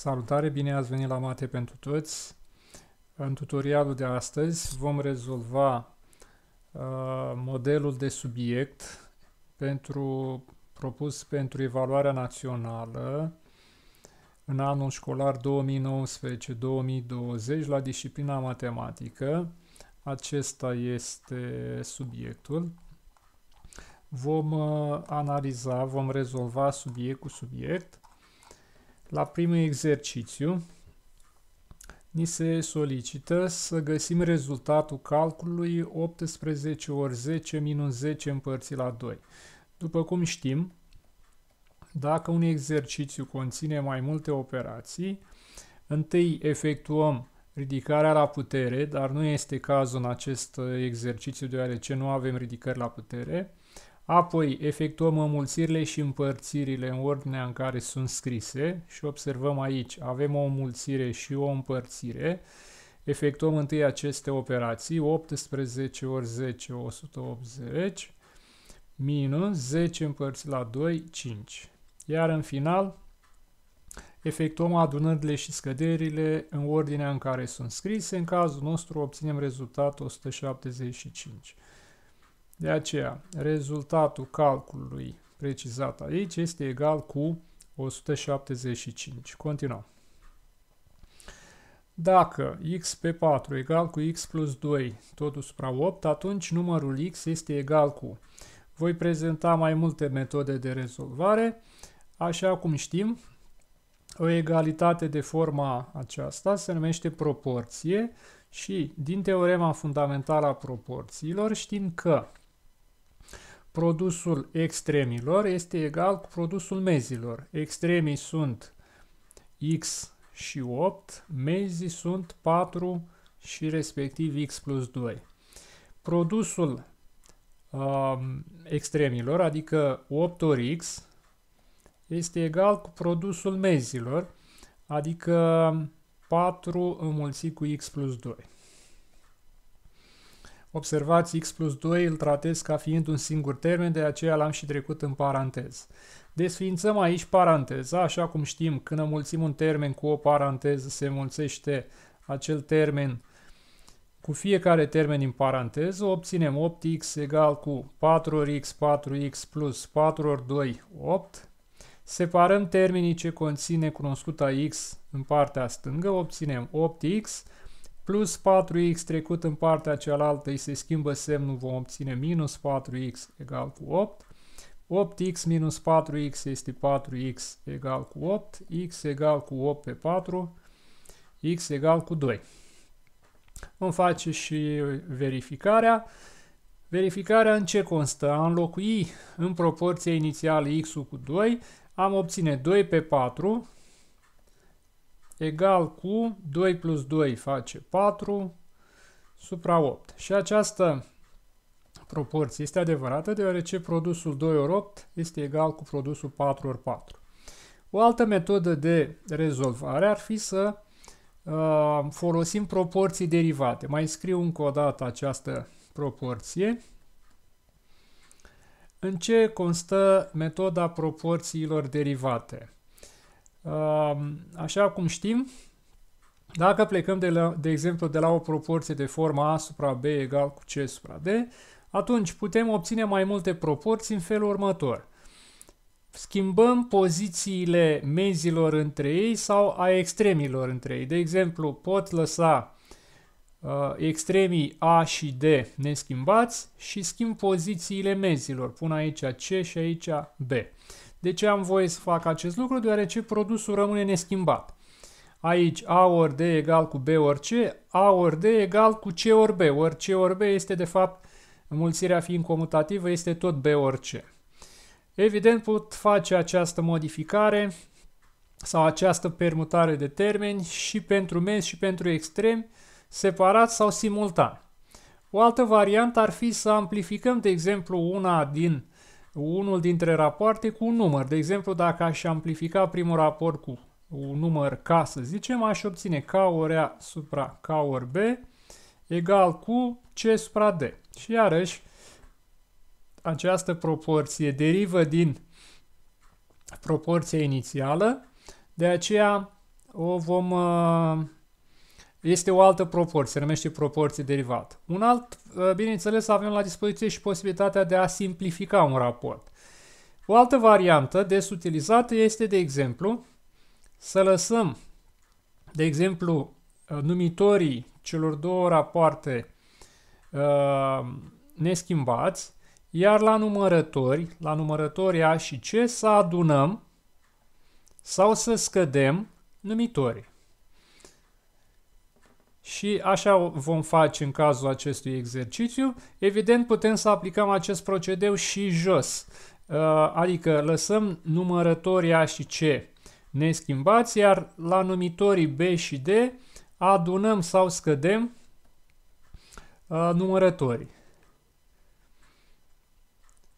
Salutare, bine ați venit la Mate pentru toți! În tutorialul de astăzi vom rezolva uh, modelul de subiect pentru, propus pentru evaluarea națională în anul școlar 2019-2020 la disciplina matematică. Acesta este subiectul. Vom uh, analiza, vom rezolva subiect cu subiect la primul exercițiu ni se solicită să găsim rezultatul calculului 18 ori 10 minus 10 împărțit la 2. După cum știm, dacă un exercițiu conține mai multe operații, întâi efectuăm ridicarea la putere, dar nu este cazul în acest exercițiu deoarece nu avem ridicări la putere, Apoi efectuăm înmulțirile și împărțirile în ordinea în care sunt scrise și observăm aici avem o înmulțire și o împărțire. Efectuăm întâi aceste operații, 18 ori 10, 180, minus 10 împărțit la 2, 5. Iar în final efectuăm adunările și scăderile în ordinea în care sunt scrise. În cazul nostru obținem rezultatul 175. De aceea, rezultatul calculului precizat aici este egal cu 175. Continuăm. Dacă x pe 4 egal cu x plus 2, totul supra 8, atunci numărul x este egal cu... Voi prezenta mai multe metode de rezolvare. Așa cum știm, o egalitate de forma aceasta se numește proporție și din teorema fundamentală a proporțiilor știm că produsul extremilor este egal cu produsul mezilor. Extremii sunt x și 8, mezii sunt 4 și respectiv x plus 2. Produsul um, extremilor, adică 8 ori x, este egal cu produsul mezilor, adică 4 înmulțit cu x plus 2. Observați x plus 2 îl tratez ca fiind un singur termen, de aceea l-am și trecut în paranteză. Desfințăm aici paranteza, așa cum știm, când înmulțim un termen cu o paranteză, se mulțește acel termen cu fiecare termen în paranteză, obținem 8x egal cu 4x, ori 4x plus 4 ori 2, 8. Separăm termenii ce conține cunoscuta x în partea stângă, obținem 8x Plus 4x trecut în partea cealaltă îi se schimbă semnul, vom obține minus 4x egal cu 8. 8x minus 4x este 4x egal cu 8, x egal cu 8 pe 4, x egal cu 2. Vom face și verificarea. Verificarea în ce constă? A înlocui în proporția inițială x-ul cu 2, am obține 2 pe 4, egal cu 2 plus 2 face 4 supra 8. Și această proporție este adevărată deoarece produsul 2 ori 8 este egal cu produsul 4 ori 4. O altă metodă de rezolvare ar fi să uh, folosim proporții derivate. Mai scriu încă o dată această proporție. În ce constă metoda proporțiilor derivate? Așa cum știm, dacă plecăm, de, la, de exemplu, de la o proporție de forma A supra B egal cu C supra D, atunci putem obține mai multe proporții în felul următor. Schimbăm pozițiile menzilor între ei sau a extremilor între ei. De exemplu, pot lăsa uh, extremii A și D neschimbați și schimb pozițiile menzilor. Pun aici C și aici B. De ce am voie să fac acest lucru? Deoarece produsul rămâne neschimbat. Aici A ori D egal cu B ori C, A ori D egal cu C ori B, ori C ori B este de fapt, mulțirea fiind comutativă, este tot B ori C. Evident pot face această modificare sau această permutare de termeni și pentru mes și pentru extrem, separat sau simultan. O altă variantă ar fi să amplificăm, de exemplu, una din unul dintre rapoarte cu un număr. De exemplu, dacă aș amplifica primul raport cu un număr K, să zicem, aș obține K ori A supra K ori B egal cu C supra D. Și iarăși, această proporție derivă din proporția inițială, de aceea o vom uh, este o altă proporție, se numește proporție derivată. Un alt, ă, bineînțeles, avem la dispoziție și posibilitatea de a simplifica un raport. O altă variantă des utilizată este, de exemplu, să lăsăm, de exemplu, ă, numitorii celor două rapoarte uh, neschimbați, iar la numărători, la numărători A și C, să adunăm sau să scădem numitorii. Și așa vom face în cazul acestui exercițiu. Evident, putem să aplicăm acest procedeu și jos, uh, adică lăsăm numărătorii A și C neschimbați, iar la numitorii B și D adunăm sau scădem uh, numărătorii.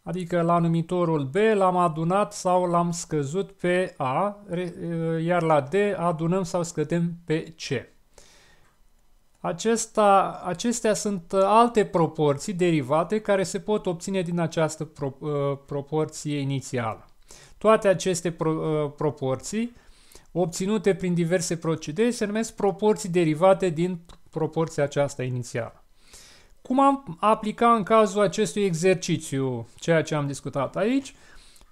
Adică la numitorul B l-am adunat sau l-am scăzut pe A, uh, iar la D adunăm sau scădem pe C. Acesta, acestea sunt uh, alte proporții derivate care se pot obține din această pro, uh, proporție inițială. Toate aceste pro, uh, proporții obținute prin diverse procedee se numesc proporții derivate din proporția aceasta inițială. Cum am aplica în cazul acestui exercițiu ceea ce am discutat aici?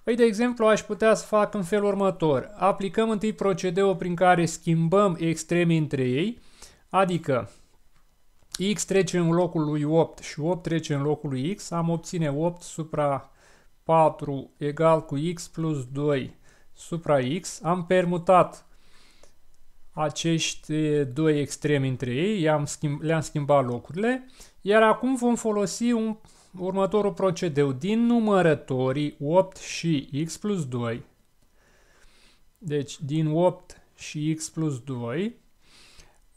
Păi, de exemplu, aș putea să fac în felul următor. Aplicăm întâi procedeul prin care schimbăm extreme între ei, adică X trece în locul lui 8 și 8 trece în locul lui X, am obține 8 supra 4 egal cu X plus 2 supra X. Am permutat acești doi extremi între ei, le-am schimb, le schimbat locurile, iar acum vom folosi un, următorul procedeu. Din numărătorii 8 și x plus 2, deci din 8 și x plus 2,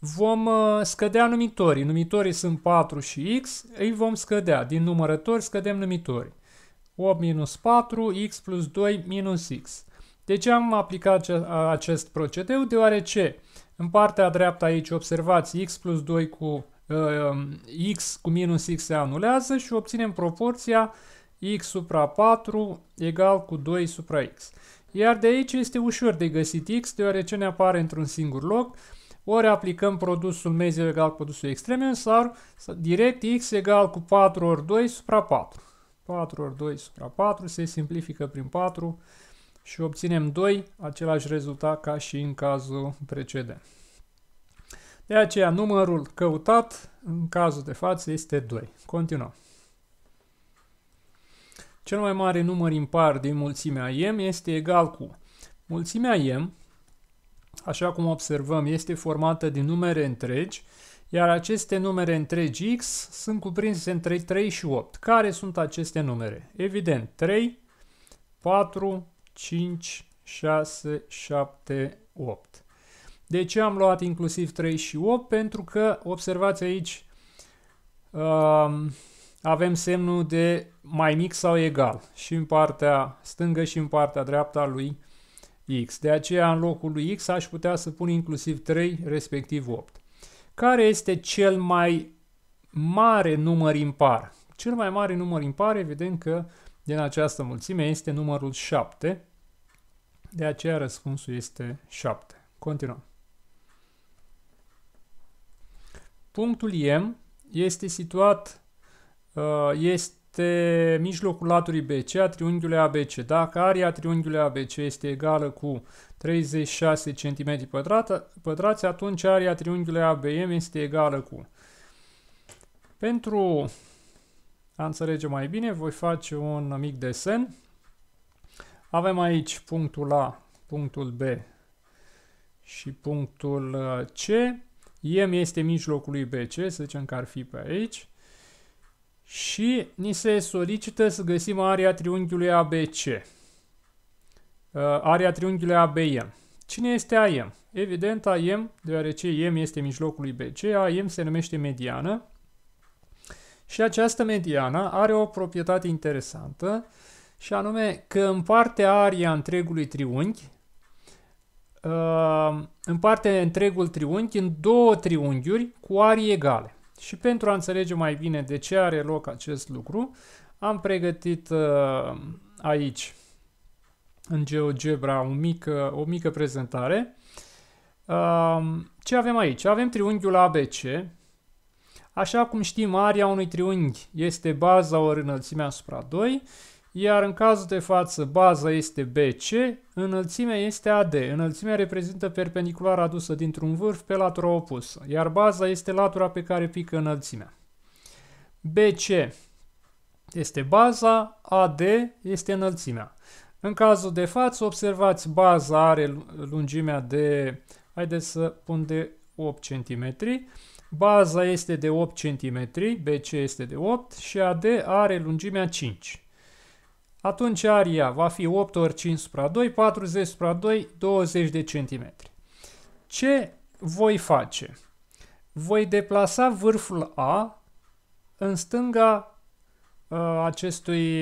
vom uh, scădea numitorii. Numitorii sunt 4 și x, îi vom scădea. Din numărători scădem numitorii. 8 minus 4, x plus 2 minus x. De ce am aplicat acest procedeu? Deoarece în partea dreaptă aici observați x plus 2 cu uh, x cu minus x se anulează și obținem proporția x supra 4 egal cu 2 supra x. Iar de aici este ușor de găsit x deoarece ne apare într-un singur loc. Ori aplicăm produsul mezi egal cu produsul extreme, sau direct x egal cu 4 ori 2 supra 4. 4 ori 2 supra 4 se simplifică prin 4 și obținem 2, același rezultat ca și în cazul precedent. De aceea numărul căutat în cazul de față este 2. Continuăm. Cel mai mare număr impar din mulțimea m este egal cu mulțimea m așa cum observăm, este formată din numere întregi, iar aceste numere întregi X sunt cuprinse între 3 și 8. Care sunt aceste numere? Evident, 3, 4, 5, 6, 7, 8. De ce am luat inclusiv 3 și 8? Pentru că, observați aici, um, avem semnul de mai mic sau egal și în partea stângă și în partea dreapta lui x. De aceea, în locul lui x aș putea să pun inclusiv 3, respectiv 8. Care este cel mai mare număr impar? Cel mai mare număr impar, evident că din această mulțime este numărul 7. De aceea răspunsul este 7. Continuăm. Punctul M este situat, uh, este este mijlocul laturii BC a triunghiului ABC. Dacă area triunghiului ABC este egală cu 36 cm pătrați, atunci area triunghiului ABM este egală cu. Pentru a înțelege mai bine, voi face un mic desen. Avem aici punctul A, punctul B și punctul C. M este mijlocul lui BC, să zicem că ar fi pe aici și ni se solicită să găsim area triunghiului ABC, uh, area triunghiului ABM. Cine este AM? Evident AM, deoarece M este mijlocul lui BC, AM se numește mediană și această mediană are o proprietate interesantă și anume că împarte area întregului triunghi, uh, împarte întregul triunghi în două triunghiuri cu arii egale. Și pentru a înțelege mai bine de ce are loc acest lucru, am pregătit uh, aici, în GeoGebra, o mică, uh, o mică prezentare. Uh, ce avem aici? Avem triunghiul ABC. Așa cum știm, area unui triunghi este baza ori înălțimea asupra 2 iar în cazul de față baza este BC, înălțimea este AD. Înălțimea reprezintă perpendiculara adusă dintr-un vârf pe latura opusă, iar baza este latura pe care pică înălțimea. BC este baza, AD este înălțimea. În cazul de față, observați, baza are lungimea de, haideți să pun de 8 cm, baza este de 8 cm, BC este de 8 și AD are lungimea 5 atunci aria va fi 8 ori 5 supra 2, 40 supra 2, 20 de centimetri. Ce voi face? Voi deplasa vârful A în stânga uh, acestui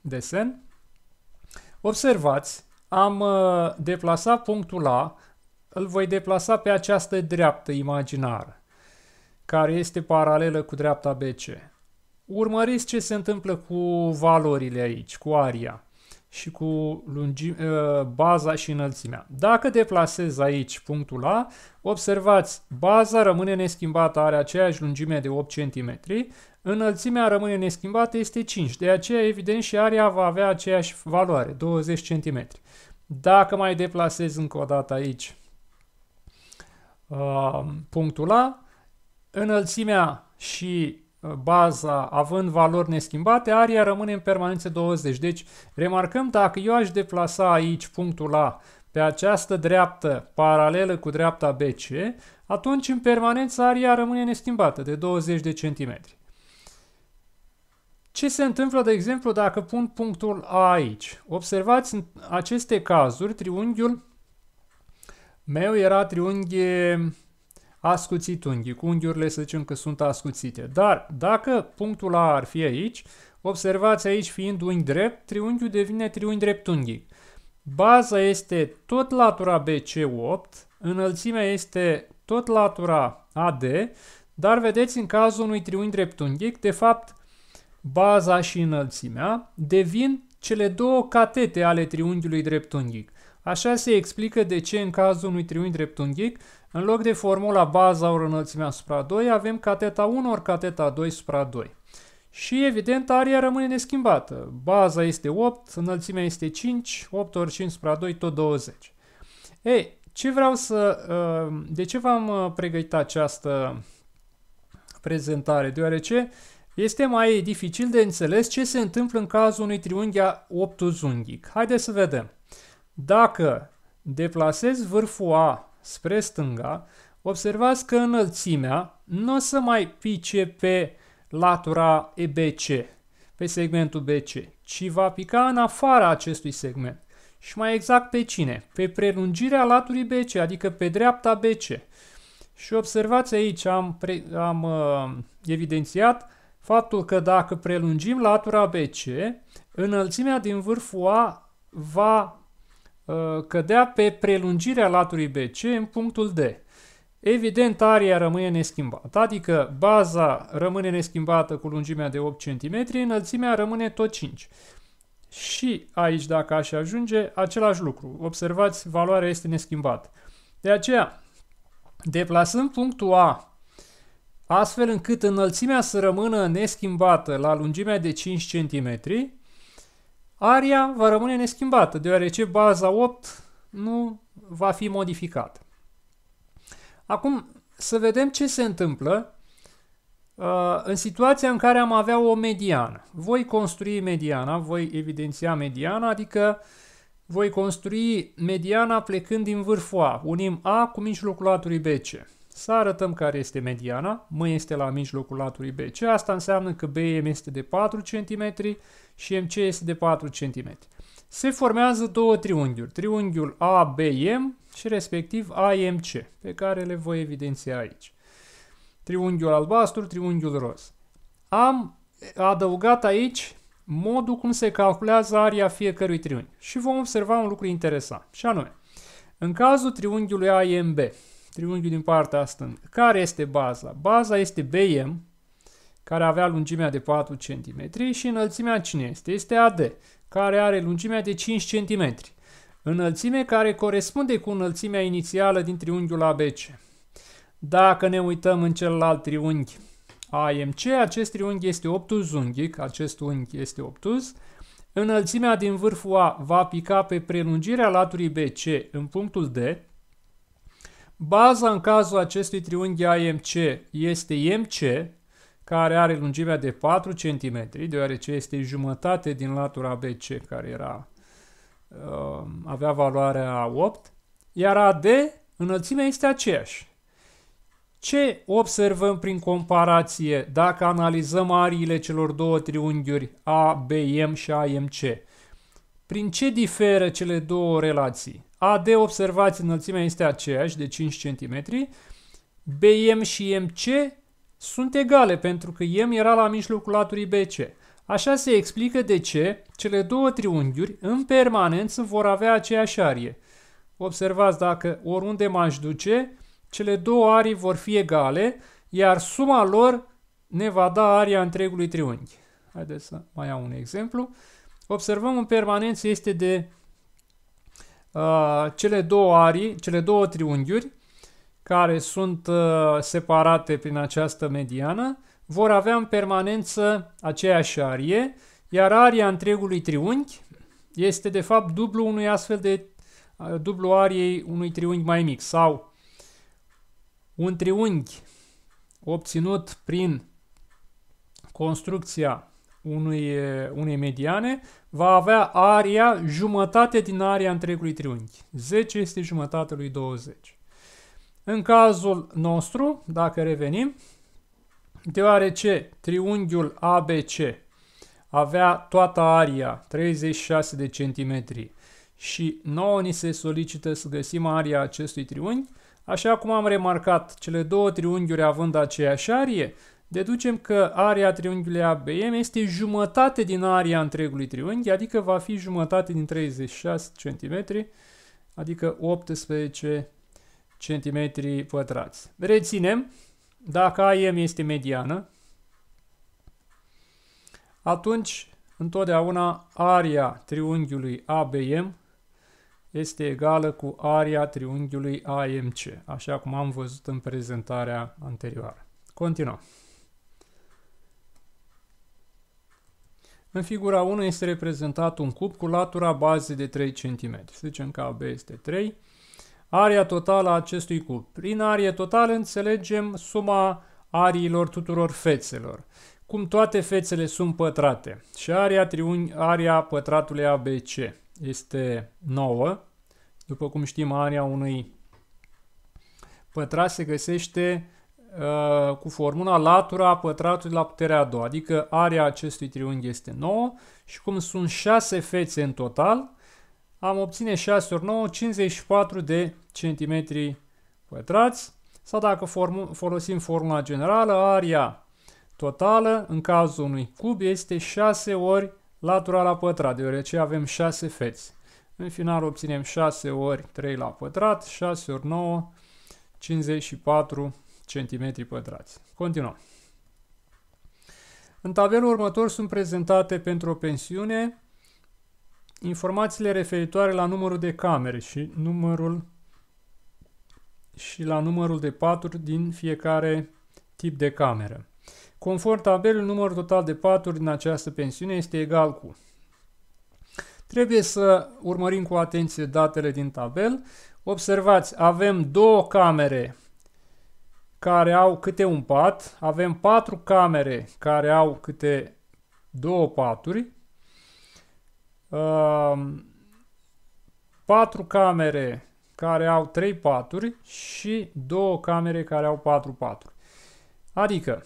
desen. Observați, am uh, deplasat punctul A, îl voi deplasa pe această dreaptă imaginară, care este paralelă cu dreapta BC urmăriți ce se întâmplă cu valorile aici, cu aria și cu lungi, ă, baza și înălțimea. Dacă deplasez aici punctul A, observați, baza rămâne neschimbată, are aceeași lungime de 8 cm, înălțimea rămâne neschimbată, este 5, de aceea evident și aria va avea aceeași valoare, 20 cm. Dacă mai deplasez încă o dată aici ă, punctul A, înălțimea și Uh, baza având valori neschimbate, aria rămâne în permanență 20. Deci, remarcăm, dacă eu aș deplasa aici punctul A pe această dreaptă paralelă cu dreapta BC, atunci în permanență aria rămâne neschimbată de 20 de centimetri. Ce se întâmplă, de exemplu, dacă pun punctul A aici? Observați, în aceste cazuri, triunghiul meu era triunghi ascuțit unghii, cu unghiurile să zicem că sunt ascuțite. Dar dacă punctul A ar fi aici, observați aici fiind unghi drept, triunghiul devine triunghi dreptunghic. Baza este tot latura BC8, înălțimea este tot latura AD, dar vedeți în cazul unui triunghi dreptunghic, de fapt, baza și înălțimea devin cele două catete ale triunghiului dreptunghic. Așa se explică de ce în cazul unui triunghi dreptunghic în loc de formula baza ori înălțimea supra 2, avem cateta 1 ori cateta 2 supra 2. Și evident, aria rămâne neschimbată. Baza este 8, înălțimea este 5, 8 ori 5 supra 2, tot 20. Ei, ce vreau să... Uh, de ce v-am uh, pregătit această prezentare? Deoarece este mai dificil de înțeles ce se întâmplă în cazul unui triunghi a obtuzunghic. Haideți să vedem. Dacă deplasez vârful A spre stânga, observați că înălțimea nu o să mai pice pe latura EBC, pe segmentul BC, ci va pica în afara acestui segment. Și mai exact pe cine? Pe prelungirea laturii BC, adică pe dreapta BC. Și observați aici, am, pre, am uh, evidențiat faptul că dacă prelungim latura BC, înălțimea din vârful A va Uh, cădea pe prelungirea laturii BC în punctul D. Evident, area rămâne neschimbată, adică baza rămâne neschimbată cu lungimea de 8 cm, înălțimea rămâne tot 5. Și aici, dacă aș ajunge, același lucru. Observați, valoarea este neschimbată. De aceea, deplasăm punctul A, astfel încât înălțimea să rămână neschimbată la lungimea de 5 cm, aria va rămâne neschimbată, deoarece baza 8 nu va fi modificată. Acum să vedem ce se întâmplă uh, în situația în care am avea o mediană. Voi construi mediana, voi evidenția mediana, adică voi construi mediana plecând din vârful A. Unim A cu mijlocul laturii BC. Să arătăm care este mediana. M este la mijlocul laturii BC. Asta înseamnă că BM este de 4 cm și MC este de 4 cm. Se formează două triunghiuri. Triunghiul ABM și respectiv AMC, pe care le voi evidenția aici. Triunghiul albastru, triunghiul roz. Am adăugat aici modul cum se calculează aria fiecărui triunghi. Și vom observa un lucru interesant, și anume, în cazul triunghiului AMB, triunghiul din partea asta. Care este baza? Baza este BM, care avea lungimea de 4 cm și înălțimea cine este? Este AD, care are lungimea de 5 cm. Înălțime care corespunde cu înălțimea inițială din triunghiul ABC. Dacă ne uităm în celălalt triunghi AMC, acest triunghi este obtuz unghic, acest unghi este obtuz, înălțimea din vârful A va pica pe prelungirea laturii BC în punctul D, Baza în cazul acestui triunghi AMC este MC, care are lungimea de 4 cm, deoarece este jumătate din latura BC, care era, um, avea valoarea 8, iar AD, înălțimea este aceeași. Ce observăm prin comparație dacă analizăm ariile celor două triunghiuri ABM și AMC? Prin ce diferă cele două relații? AD, observați, înălțimea este aceeași, de 5 cm. BM și MC sunt egale, pentru că M era la mijlocul laturii BC. Așa se explică de ce cele două triunghiuri în permanență vor avea aceeași arie. Observați dacă oriunde m-aș duce, cele două arii vor fi egale, iar suma lor ne va da aria întregului triunghi. Haideți să mai iau un exemplu. Observăm în permanență este de Uh, cele două arii, cele două triunghiuri, care sunt uh, separate prin această mediană, vor avea în permanență aceeași arie, iar aria întregului triunghi este de fapt dublu unui astfel de uh, dublu ariei unui triunghi mai mic sau un triunghi obținut prin construcția unui, unei mediane va avea aria jumătate din aria întregului triunghi. 10 este jumătatea lui 20. În cazul nostru, dacă revenim, deoarece triunghiul ABC avea toată aria 36 de centimetri și nouă ni se solicită să găsim aria acestui triunghi, așa cum am remarcat, cele două triunghiuri având aceeași arie, Deducem că area triunghiului ABM este jumătate din area întregului triunghi, adică va fi jumătate din 36 cm, adică 18 cm pătrați. Reținem, dacă AM este mediană, atunci întotdeauna area triunghiului ABM este egală cu area triunghiului AMC, așa cum am văzut în prezentarea anterioară. Continuăm. În figura 1 este reprezentat un cub cu latura bazei de 3 cm. Să zicem că AB este 3. Area totală a acestui cub. Prin arie totală înțelegem suma ariilor tuturor fețelor. Cum toate fețele sunt pătrate și area, triunghi, area pătratului ABC este 9. După cum știm, area unui pătrat se găsește Uh, cu formula latura pătratului la puterea a doua, adică area acestui triunghi este 9 și cum sunt 6 fețe în total, am obține 6 ori 9, 54 de centimetri pătrați sau dacă formu folosim formula generală, area totală în cazul unui cub este 6 ori latura la pătrat, deoarece avem 6 feți. În final obținem 6 ori 3 la pătrat, 6 ori 9, 54 cm pătrați. Continuăm. În tabelul următor sunt prezentate pentru o pensiune informațiile referitoare la numărul de camere și numărul și la numărul de paturi din fiecare tip de cameră. Conform tabelului, numărul total de paturi din această pensiune este egal cu. Trebuie să urmărim cu atenție datele din tabel. Observați, avem două camere care au câte un pat, avem patru camere care au câte două paturi, ehm, patru camere care au trei paturi și două camere care au patru paturi. Adică,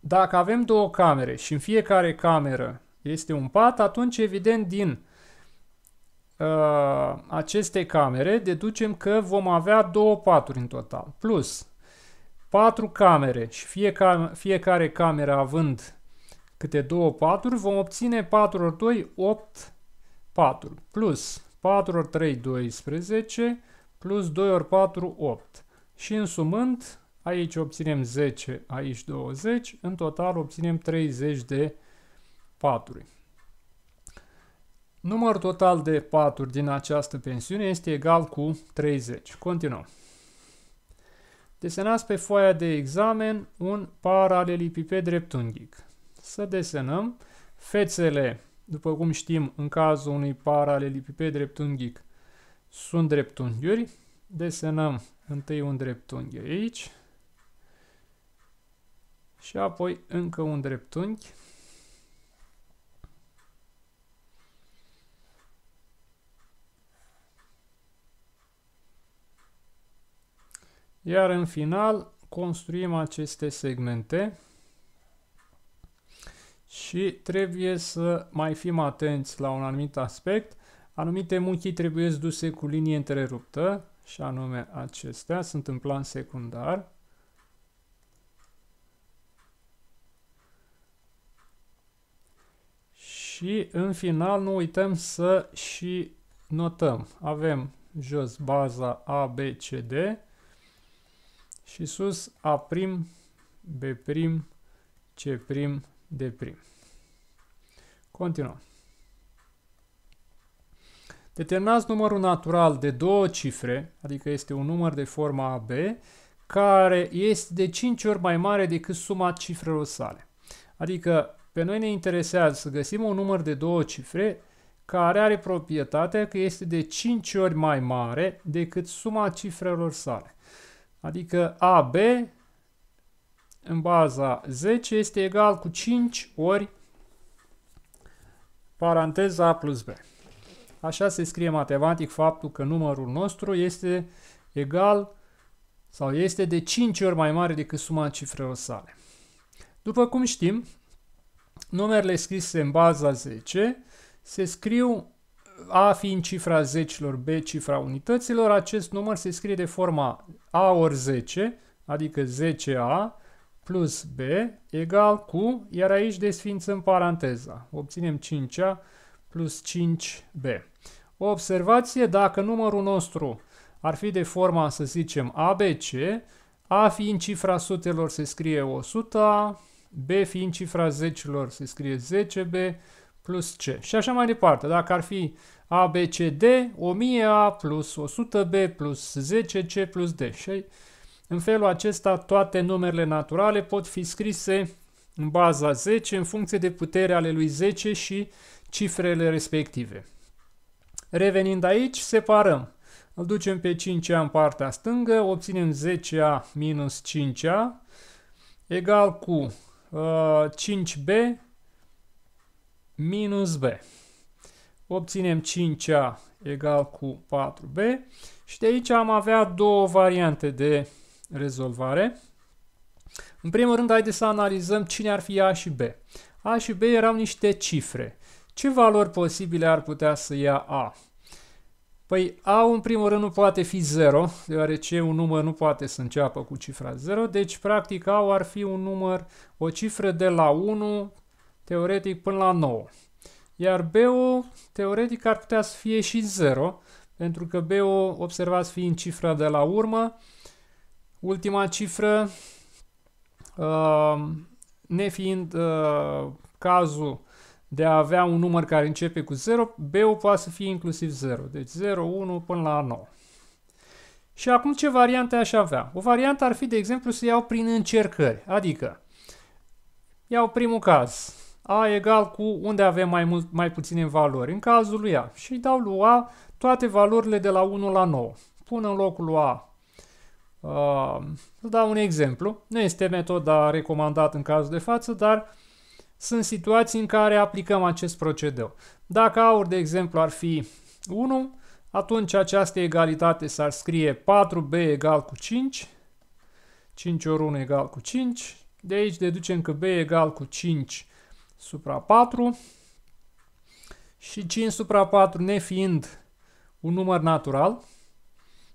dacă avem două camere și în fiecare cameră este un pat, atunci evident din Uh, aceste camere, deducem că vom avea două paturi în total, plus patru camere și fiecare, fiecare cameră având câte două paturi, vom obține 4 ori 2, 8 paturi, plus 4 ori 3, 12, plus 2 ori 4, 8. Și însumând, aici obținem 10, aici 20, în total obținem 30 de paturi. Numărul total de paturi din această pensiune este egal cu 30. Continuăm. Desenați pe foaia de examen un paralelipiped dreptunghic. Să desenăm fețele, după cum știm, în cazul unui paralelipiped dreptunghic, sunt dreptunghiuri. Desenăm întâi un dreptunghi aici și apoi încă un dreptunghi. Iar în final construim aceste segmente și trebuie să mai fim atenți la un anumit aspect. Anumite muchii trebuie duse cu linie întreruptă și anume acestea sunt în plan secundar. Și în final nu uităm să și notăm. Avem jos baza ABCD și sus A', prim B', prim C', prim D'. prim. Continuăm. Determinați numărul natural de două cifre, adică este un număr de forma AB, care este de 5 ori mai mare decât suma cifrelor sale. Adică pe noi ne interesează să găsim un număr de două cifre care are proprietatea că este de 5 ori mai mare decât suma cifrelor sale. Adică AB în baza 10 este egal cu 5 ori paranteza A plus B. Așa se scrie matematic faptul că numărul nostru este egal sau este de 5 ori mai mare decât suma cifrelor sale. După cum știm, numerele scrise în baza 10 se scriu a fiind cifra zecilor, B cifra unităților, acest număr se scrie de forma A ori 10, adică 10A plus B egal cu, iar aici desfințăm paranteza. Obținem 5A plus 5B. O observație, dacă numărul nostru ar fi de forma, să zicem, ABC, A fiind cifra sutelor se scrie 100A, B fiind cifra zecilor se scrie 10B, plus C. Și așa mai departe. Dacă ar fi ABCD, 1000A plus 100B plus 10C plus D. Și în felul acesta toate numerele naturale pot fi scrise în baza 10 în funcție de putere ale lui 10 și cifrele respective. Revenind aici, separăm. Îl ducem pe 5A în partea stângă, obținem 10A minus 5A egal cu uh, 5B minus b. Obținem 5a egal cu 4b și de aici am avea două variante de rezolvare. În primul rând, haideți să analizăm cine ar fi A și B. A și B erau niște cifre. Ce valori posibile ar putea să ia A? Păi A în primul rând nu poate fi 0, deoarece un număr nu poate să înceapă cu cifra 0, deci practic A ar fi un număr, o cifră de la 1 teoretic până la 9. Iar BO, teoretic, ar putea să fie și 0, pentru că BO, observați, fiind cifra de la urmă, ultima cifră, uh, nefiind uh, cazul de a avea un număr care începe cu 0, BO poate să fie inclusiv 0, deci 0, 1 până la 9. Și acum ce variante aș avea? O variantă ar fi, de exemplu, să iau prin încercări, adică iau primul caz, a egal cu unde avem mai, mult, mai puține valori, în cazul lui A. Și îi dau lui A toate valorile de la 1 la 9. Pun în locul lui A. Uh, dau un exemplu. Nu este metoda recomandată în cazul de față, dar sunt situații în care aplicăm acest procedeu. Dacă aur, de exemplu, ar fi 1, atunci această egalitate s-ar scrie 4b egal cu 5, 5 ori 1 egal cu 5, de aici deducem că b egal cu 5 supra 4 și 5 supra 4 nefiind un număr natural,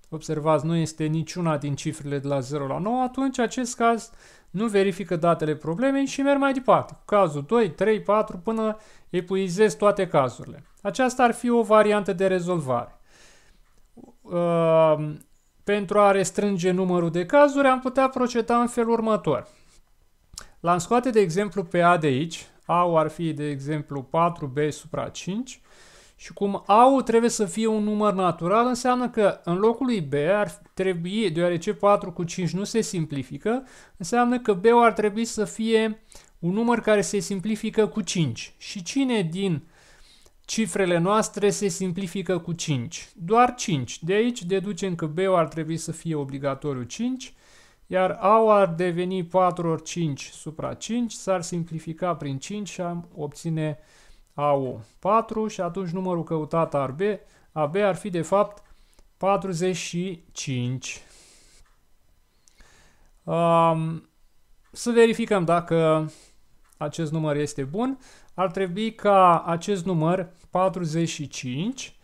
observați, nu este niciuna din cifrele de la 0 la 9, atunci acest caz nu verifică datele problemei și merg mai departe, cazul 2, 3, 4, până epuizez toate cazurile. Aceasta ar fi o variantă de rezolvare. Uh, pentru a restrânge numărul de cazuri, am putea proceda în felul următor. L-am scoate, de exemplu, pe A de aici, AU ar fi, de exemplu, 4B supra 5 și cum AU trebuie să fie un număr natural, înseamnă că în locul lui B ar trebui, deoarece 4 cu 5 nu se simplifică, înseamnă că B ar trebui să fie un număr care se simplifică cu 5. Și cine din cifrele noastre se simplifică cu 5? Doar 5. De aici deducem că B ar trebui să fie obligatoriu 5 iar AU ar deveni 4 ori 5 supra 5, s-ar simplifica prin 5 și am obține AU 4 și atunci numărul căutat ar B, AB ar fi de fapt 45. Um, să verificăm dacă acest număr este bun. Ar trebui ca acest număr 45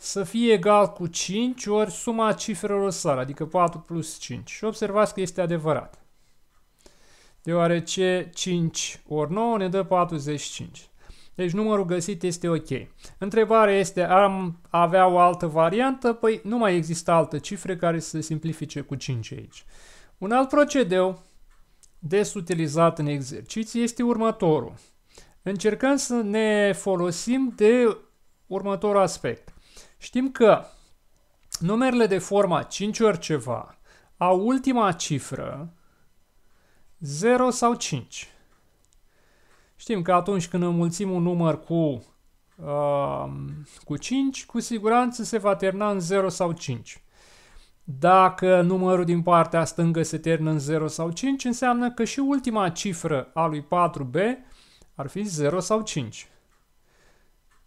să fie egal cu 5 ori suma cifrelor sale, adică 4 plus 5. Și observați că este adevărat. Deoarece 5 ori 9 ne dă 45. Deci numărul găsit este ok. Întrebarea este, am avea o altă variantă? Păi nu mai există altă cifre care să se simplifice cu 5 aici. Un alt procedeu des utilizat în exerciții este următorul. Încercăm să ne folosim de următorul aspect. Știm că numerele de forma 5 ori ceva au ultima cifră 0 sau 5. Știm că atunci când înmulțim un număr cu, uh, cu 5, cu siguranță se va termina în 0 sau 5. Dacă numărul din partea stângă se termină în 0 sau 5, înseamnă că și ultima cifră a lui 4B ar fi 0 sau 5.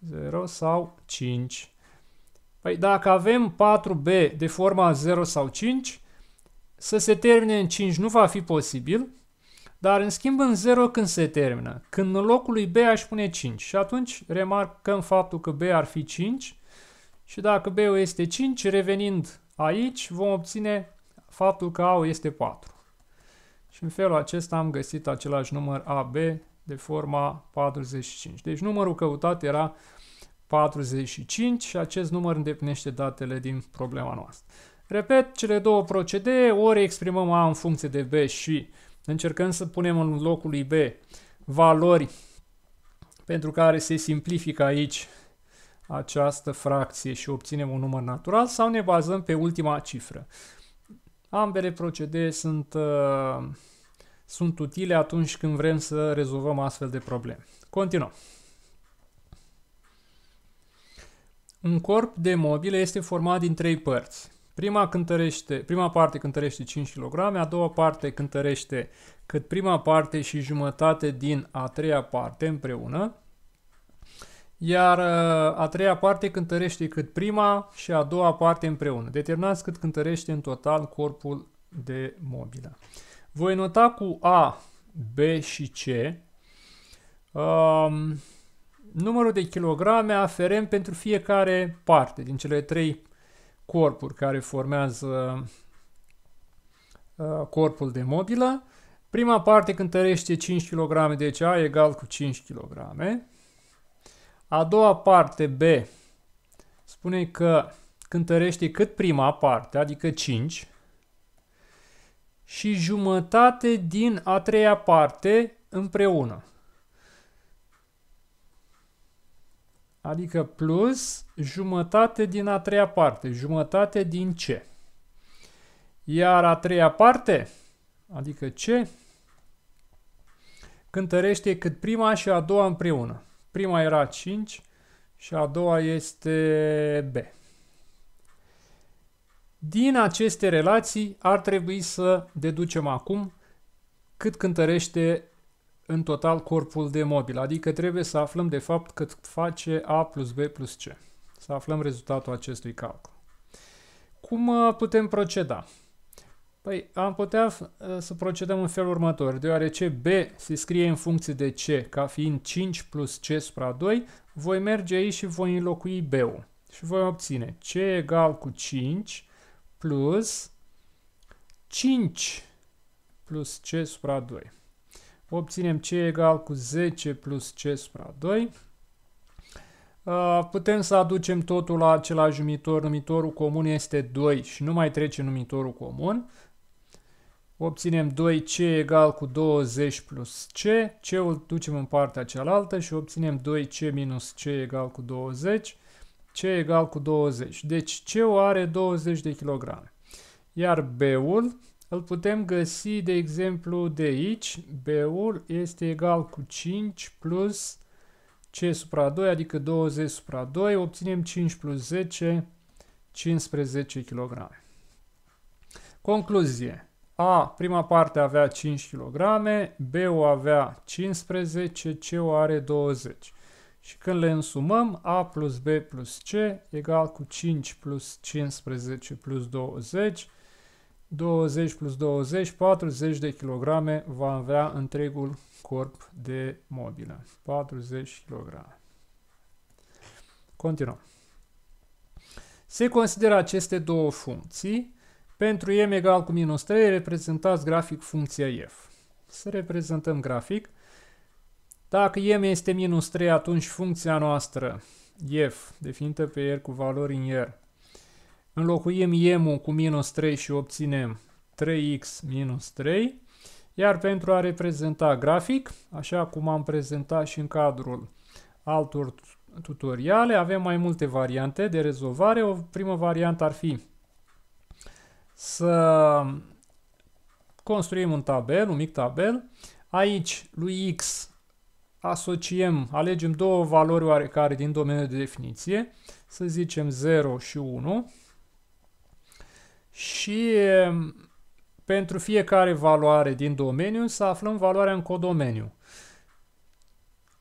0 sau 5. Păi dacă avem 4b de forma 0 sau 5, să se termine în 5 nu va fi posibil, dar în schimb în 0 când se termină, când în locul lui b aș pune 5 și atunci remarcăm faptul că b ar fi 5 și dacă b este 5, revenind aici, vom obține faptul că a este 4. Și în felul acesta am găsit același număr AB de forma 45. Deci numărul căutat era 45 și acest număr îndeplinește datele din problema noastră. Repet, cele două procedee, ori exprimăm A în funcție de B și încercăm să punem în locul lui B valori pentru care se simplifică aici această fracție și obținem un număr natural sau ne bazăm pe ultima cifră. Ambele procedee sunt, uh, sunt utile atunci când vrem să rezolvăm astfel de probleme. Continuăm. Un corp de mobile este format din trei părți. Prima, cântărește, prima parte cântărește 5 kg, a doua parte cântărește cât prima parte și jumătate din a treia parte împreună, iar ă, a treia parte cântărește cât prima și a doua parte împreună. Determinați cât cântărește în total corpul de mobilă. Voi nota cu A, B și C. Um, numărul de kilograme aferent pentru fiecare parte din cele trei corpuri care formează uh, corpul de mobilă. Prima parte cântărește 5 kg, deci A egal cu 5 kg. A doua parte, B, spune că cântărește cât prima parte, adică 5, și jumătate din a treia parte împreună. adică plus jumătate din a treia parte, jumătate din C. Iar a treia parte, adică C, cântărește cât prima și a doua împreună. Prima era 5 și a doua este B. Din aceste relații ar trebui să deducem acum cât cântărește în total corpul de mobil, adică trebuie să aflăm de fapt cât face A plus B plus C. Să aflăm rezultatul acestui calcul. Cum uh, putem proceda? Păi am putea uh, să procedăm în felul următor, deoarece B se scrie în funcție de C ca fiind 5 plus C supra 2, voi merge aici și voi înlocui B-ul și voi obține C egal cu 5 plus 5 plus C supra 2 obținem C egal cu 10 plus C supra 2. Uh, putem să aducem totul la același numitor. Numitorul comun este 2 și nu mai trece numitorul comun. Obținem 2C egal cu 20 plus C. C-ul ducem în partea cealaltă și obținem 2C minus C egal cu 20. C egal cu 20. Deci C-ul are 20 de kilograme. Iar B-ul îl putem găsi, de exemplu, de aici. B-ul este egal cu 5 plus C supra 2, adică 20 supra 2. Obținem 5 plus 10, 15 kg. Concluzie. A, prima parte avea 5 kg, b o avea 15, c o are 20. Și când le însumăm, A plus B plus C egal cu 5 plus 15 plus 20 20 plus 20, 40 de kilograme va avea întregul corp de mobilă. 40 kg. Continuăm. Se consideră aceste două funcții. Pentru m egal cu minus 3 reprezentați grafic funcția f. Să reprezentăm grafic. Dacă m este minus 3, atunci funcția noastră f, definită pe r cu valori în r, Înlocuim iemul cu minus 3 și obținem 3x minus 3. Iar pentru a reprezenta grafic, așa cum am prezentat și în cadrul altor tutoriale, avem mai multe variante de rezolvare. O primă variantă ar fi să construim un tabel, un mic tabel. Aici lui X asociem, alegem două valori oarecare din domeniul de definiție, să zicem 0 și 1 și mm, pentru fiecare valoare din domeniu să aflăm valoarea în codomeniu.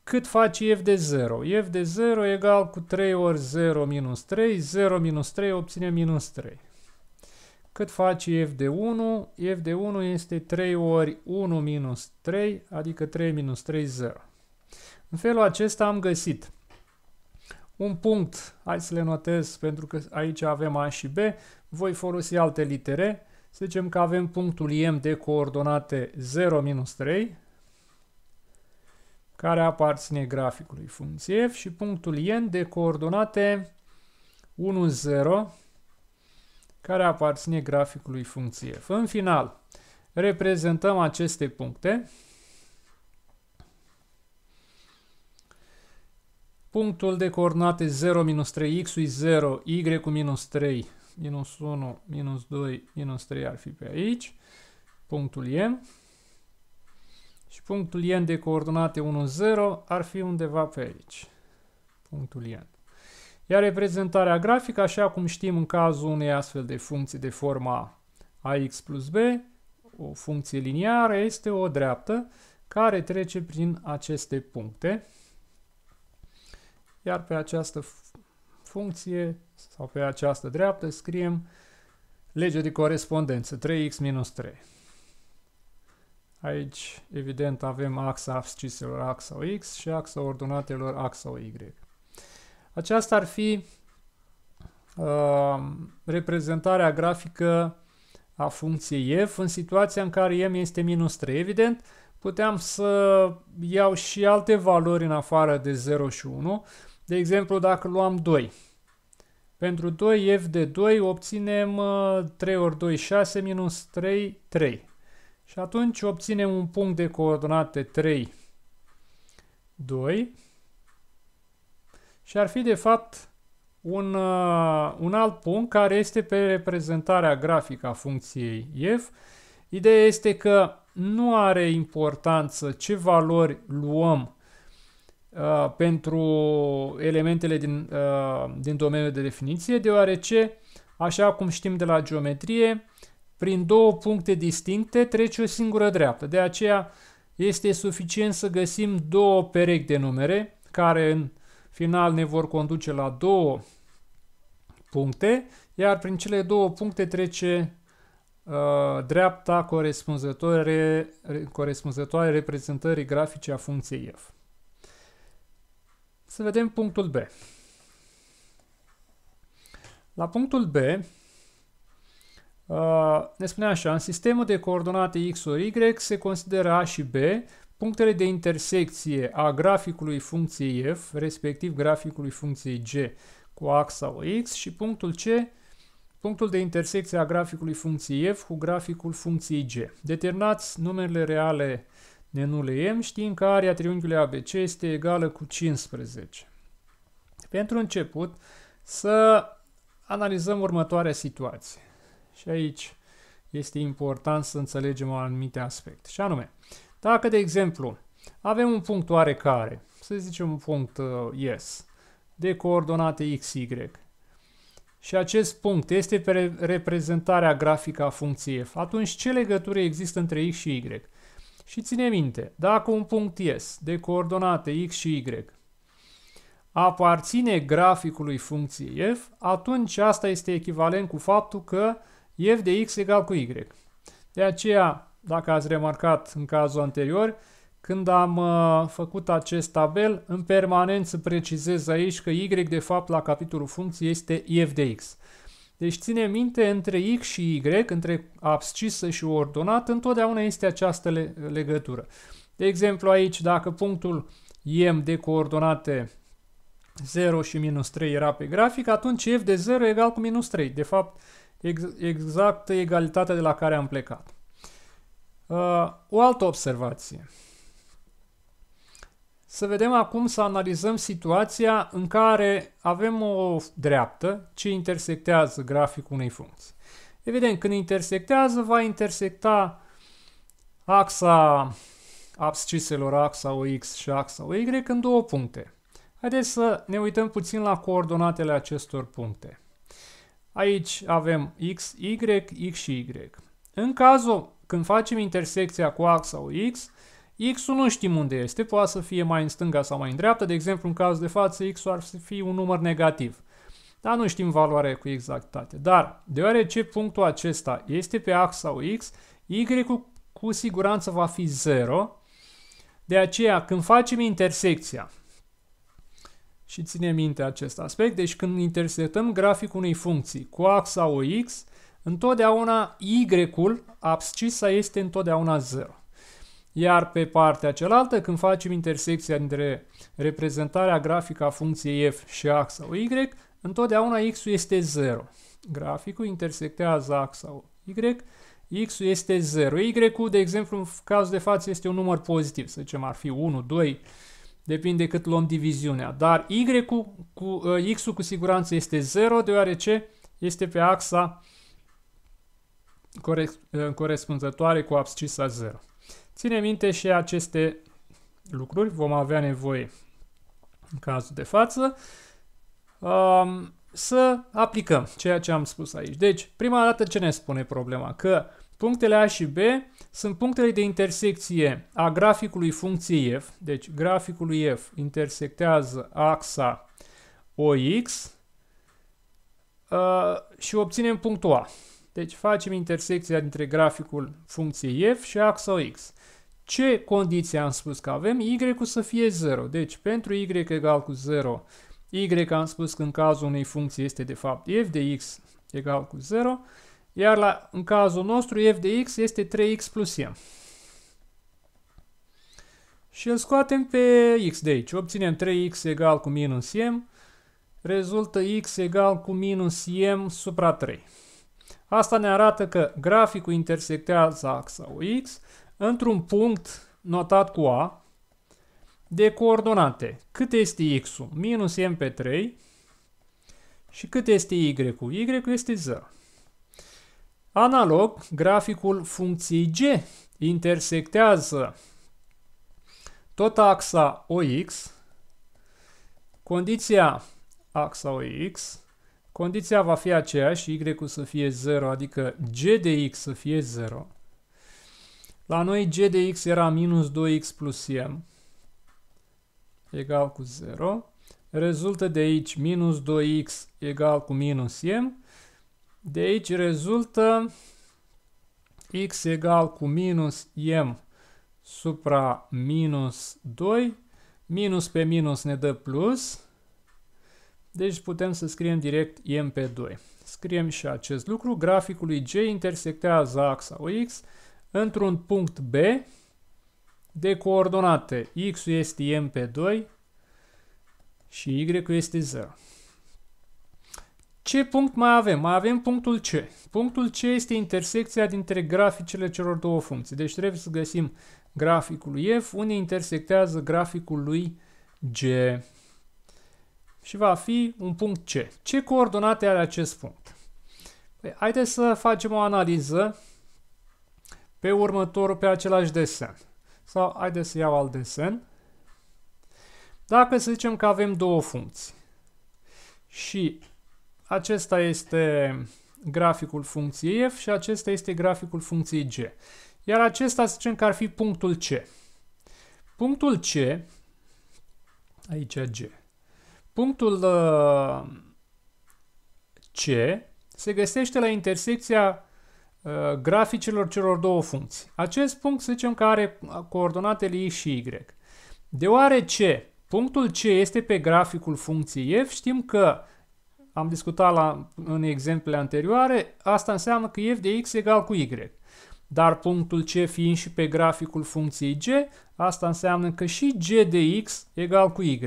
Cât face f de 0? f de 0 egal cu 3 ori 0 minus 3, 0 minus 3 obține minus 3. Cât face f de 1? f de 1 este 3 ori 1 minus 3, adică 3 minus 3, 0. În felul acesta am găsit un punct, hai să le notez pentru că aici avem A și B, voi folosi alte litere. Să zicem că avem punctul M de coordonate 0-3, care aparține graficului funcție F și punctul N de coordonate 1, 0, care aparține graficului funcție F. În final, reprezentăm aceste puncte. Punctul de coordonate 0, 3, x-ul 0, y cu minus 3, minus 1, minus 2, minus 3 ar fi pe aici, punctul E. Și punctul I de coordonate 1, 0 ar fi undeva pe aici, punctul I. Iar reprezentarea grafică, așa cum știm în cazul unei astfel de funcții de forma ax plus b, o funcție liniară este o dreaptă care trece prin aceste puncte. Iar pe această funcție sau pe această dreaptă scriem legea de corespondență 3x minus 3. Aici, evident, avem axa absciselor axa X și axa ordonatelor axa Y. Aceasta ar fi uh, reprezentarea grafică a funcției f în situația în care m este minus 3. Evident, puteam să iau și alte valori în afară de 0 și 1, de exemplu, dacă luăm 2. Pentru 2, f de 2 obținem 3 uh, ori 2, 6, minus 3, 3. Și atunci obținem un punct de coordonate 3, 2. Și ar fi, de fapt, un, uh, un alt punct care este pe reprezentarea grafică a funcției f. Ideea este că nu are importanță ce valori luăm Uh, pentru elementele din, uh, din domeniul de definiție, deoarece, așa cum știm de la geometrie, prin două puncte distincte trece o singură dreaptă. De aceea este suficient să găsim două perechi de numere, care în final ne vor conduce la două puncte, iar prin cele două puncte trece uh, dreapta corespunzătoare, corespunzătoare reprezentării grafice a funcției f. Să vedem punctul B. La punctul B uh, ne spune așa, în sistemul de coordonate X ori Y se consideră A și B punctele de intersecție a graficului funcției F, respectiv graficului funcției G cu axa OX și punctul C, punctul de intersecție a graficului funcției F cu graficul funcției G. Determinați numerele reale uh, ne anule M, știm că area triunghiului ABC este egală cu 15. Pentru început, să analizăm următoarea situație. Și aici este important să înțelegem anumite aspecte. Și anume, dacă, de exemplu, avem un punct oarecare, să zicem un punct uh, S, de coordonate XY, și acest punct este pe reprezentarea grafică a funcției f, atunci ce legătură există între x și y? Și ține minte, dacă un punct S de coordonate X și Y aparține graficului funcției F, atunci asta este echivalent cu faptul că F de X egal cu Y. De aceea, dacă ați remarcat în cazul anterior, când am uh, făcut acest tabel, în permanență precizez aici că Y de fapt la capitolul funcției este F de X. Deci ține minte, între X și Y, între abscisă și ordonat, întotdeauna este această legătură. De exemplu aici, dacă punctul M de coordonate 0 și minus 3 era pe grafic, atunci F de 0 egal cu minus 3. De fapt, ex exact egalitatea de la care am plecat. Uh, o altă observație. Să vedem acum să analizăm situația în care avem o dreaptă ce intersectează graficul unei funcții. Evident, când intersectează, va intersecta axa absciselor, axa OX și axa OY în două puncte. Haideți să ne uităm puțin la coordonatele acestor puncte. Aici avem X, Y, X și Y. În cazul când facem intersecția cu axa OX, X-ul nu știm unde este, poate să fie mai în stânga sau mai în dreapta, de exemplu în caz de față X-ul ar fi un număr negativ. Dar nu știm valoarea cu exactitate. Dar, deoarece punctul acesta este pe axa X, Y-ul cu siguranță va fi 0, de aceea când facem intersecția, și ține minte acest aspect, deci când intersectăm graficul unei funcții cu axa OX, întotdeauna Y-ul, abscisa, este întotdeauna 0. Iar pe partea cealaltă, când facem intersecția dintre reprezentarea grafică a funcției f și axa y, întotdeauna x-ul este 0. Graficul intersectează axa y, x-ul este 0. Y-ul, de exemplu, în cazul de față este un număr pozitiv, să zicem ar fi 1, 2, depinde cât luăm diviziunea. Dar y-ul, cu, eh, x-ul cu siguranță este 0, deoarece este pe axa eh, corespunzătoare cu abscisa 0. Ține minte și aceste lucruri, vom avea nevoie în cazul de față, um, să aplicăm ceea ce am spus aici. Deci, prima dată ce ne spune problema? Că punctele A și B sunt punctele de intersecție a graficului funcției f, deci graficul f intersectează axa OX uh, și obținem punctul A. Deci facem intersecția dintre graficul funcției f și axa OX. Ce condiție am spus că avem? y să fie 0. Deci pentru y egal cu 0, y am spus că în cazul unei funcții este de fapt f de x egal cu 0, iar la, în cazul nostru f de x este 3x plus m. Și îl scoatem pe x de aici. Obținem 3x egal cu minus m. Rezultă x egal cu minus m supra 3. Asta ne arată că graficul intersectează axa OX într-un punct notat cu A de coordonate. Cât este X-ul? Minus M pe 3 și cât este Y-ul? Y este 0. Analog, graficul funcției G intersectează tot axa OX, condiția axa OX, condiția va fi aceeași, y să fie 0, adică g de x să fie 0. La noi g de x era minus 2x plus m egal cu 0. Rezultă de aici minus 2x egal cu minus m. De aici rezultă x egal cu minus m supra minus 2. Minus pe minus ne dă plus. Deci putem să scriem direct m pe 2. Scriem și acest lucru. Graficul lui g intersectează axa OX într-un punct B de coordonate x este m pe 2 și y este 0. Ce punct mai avem? Mai avem punctul C. Punctul C este intersecția dintre graficele celor două funcții. Deci trebuie să găsim graficul lui f unde intersectează graficul lui G. Și va fi un punct C. Ce coordonate are acest punct? Păi, haideți să facem o analiză pe următorul, pe același desen. Sau haideți să iau alt desen. Dacă să zicem că avem două funcții și acesta este graficul funcției f și acesta este graficul funcției g. Iar acesta să zicem că ar fi punctul C. Punctul C, aici G, punctul uh, C se găsește la intersecția Uh, graficelor celor două funcții. Acest punct să zicem că are coordonatele x și y. Deoarece punctul C este pe graficul funcției f, știm că am discutat la, în exemple anterioare, asta înseamnă că f de x egal cu y. Dar punctul C fiind și pe graficul funcției g, asta înseamnă că și g de x egal cu y.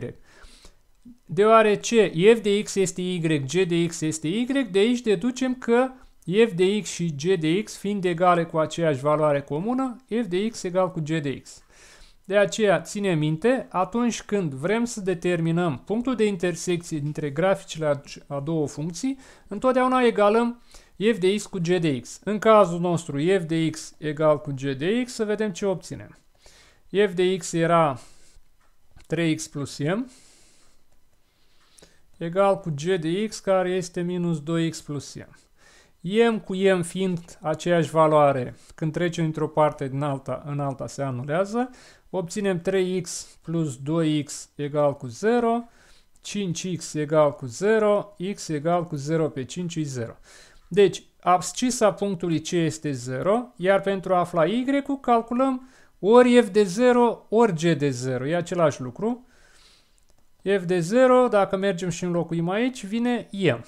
Deoarece f de x este y, g de x este y, de aici deducem că f de x și g de x fiind egale cu aceeași valoare comună, f de x egal cu g de x. De aceea, ține minte, atunci când vrem să determinăm punctul de intersecție dintre graficile a două funcții, întotdeauna egalăm f de x cu g de x. În cazul nostru, f de x egal cu g de x, să vedem ce obținem. f de x era 3x plus m, egal cu g de x, care este minus 2x plus m. IEM cu IEM fiind aceeași valoare, când trecem dintr-o parte din alta în alta se anulează, obținem 3x plus 2x egal cu 0, 5x egal cu 0, x egal cu 0 pe 5 e 0. Deci, abscisa punctului C este 0, iar pentru a afla y calculăm ori f de 0, ori g de 0. E același lucru. f de 0, dacă mergem și înlocuim aici, vine m.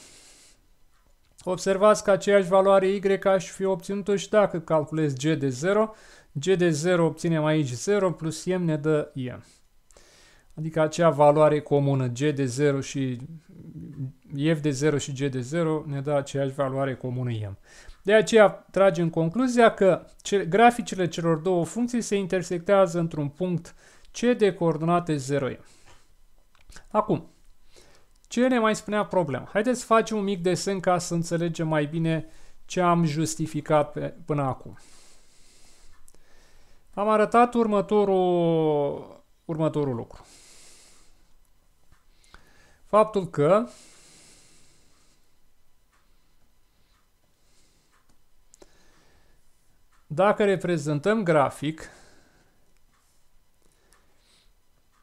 Observați că aceeași valoare Y aș fi obținută, și dacă calculez G de 0. G de 0 obținem aici 0 plus M ne dă M. Adică acea valoare comună G de 0 și F de 0 și G de 0 ne dă aceeași valoare comună M. De aceea tragem concluzia că graficele celor două funcții se intersectează într-un punct C de coordonate 0M. Acum, ce ne mai spunea problema? Haideți să facem un mic desen ca să înțelegem mai bine ce am justificat pe, până acum. Am arătat următorul, următorul lucru. Faptul că dacă reprezentăm grafic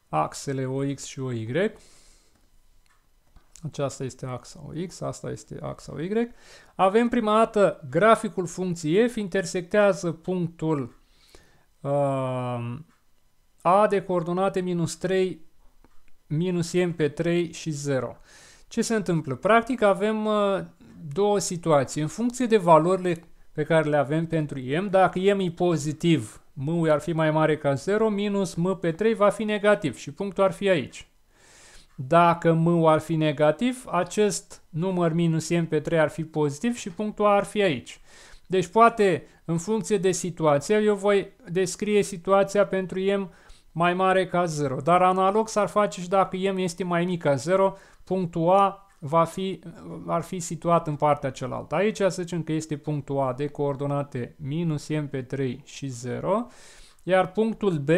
axele OX și OY, aceasta este axa OX, asta este axa Y. Avem prima dată graficul funcției F intersectează punctul uh, A de coordonate minus 3, minus M pe 3 și 0. Ce se întâmplă? Practic avem uh, două situații. În funcție de valorile pe care le avem pentru M, dacă M e pozitiv, m ar fi mai mare ca 0, minus M pe 3 va fi negativ și punctul ar fi aici. Dacă m ar fi negativ, acest număr minus m pe 3 ar fi pozitiv și punctul a ar fi aici. Deci poate, în funcție de situație, eu voi descrie situația pentru m mai mare ca 0. Dar analog s-ar face și dacă m este mai mic ca 0, punctul a va fi, ar fi situat în partea cealaltă. Aici să zicem că este punctul A de coordonate minus m pe 3 și 0, iar punctul B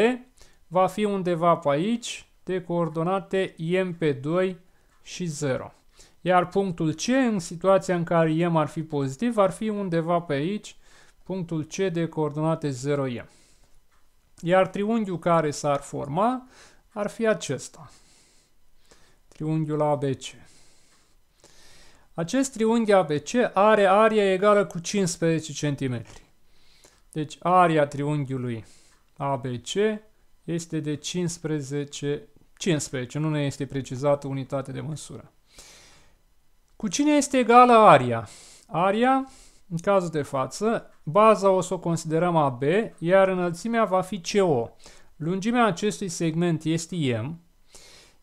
va fi undeva pe aici, de coordonate IM pe 2 și 0. Iar punctul C, în situația în care IM ar fi pozitiv, ar fi undeva pe aici, punctul C de coordonate 0, IM. Iar triunghiul care s-ar forma ar fi acesta. Triunghiul ABC. Acest triunghi ABC are aria egală cu 15 cm. Deci aria triunghiului ABC este de 15 15. Nu ne este precizată unitate de măsură. Cu cine este egală aria? Aria, în cazul de față, baza o să o considerăm AB, iar înălțimea va fi CO. Lungimea acestui segment este M,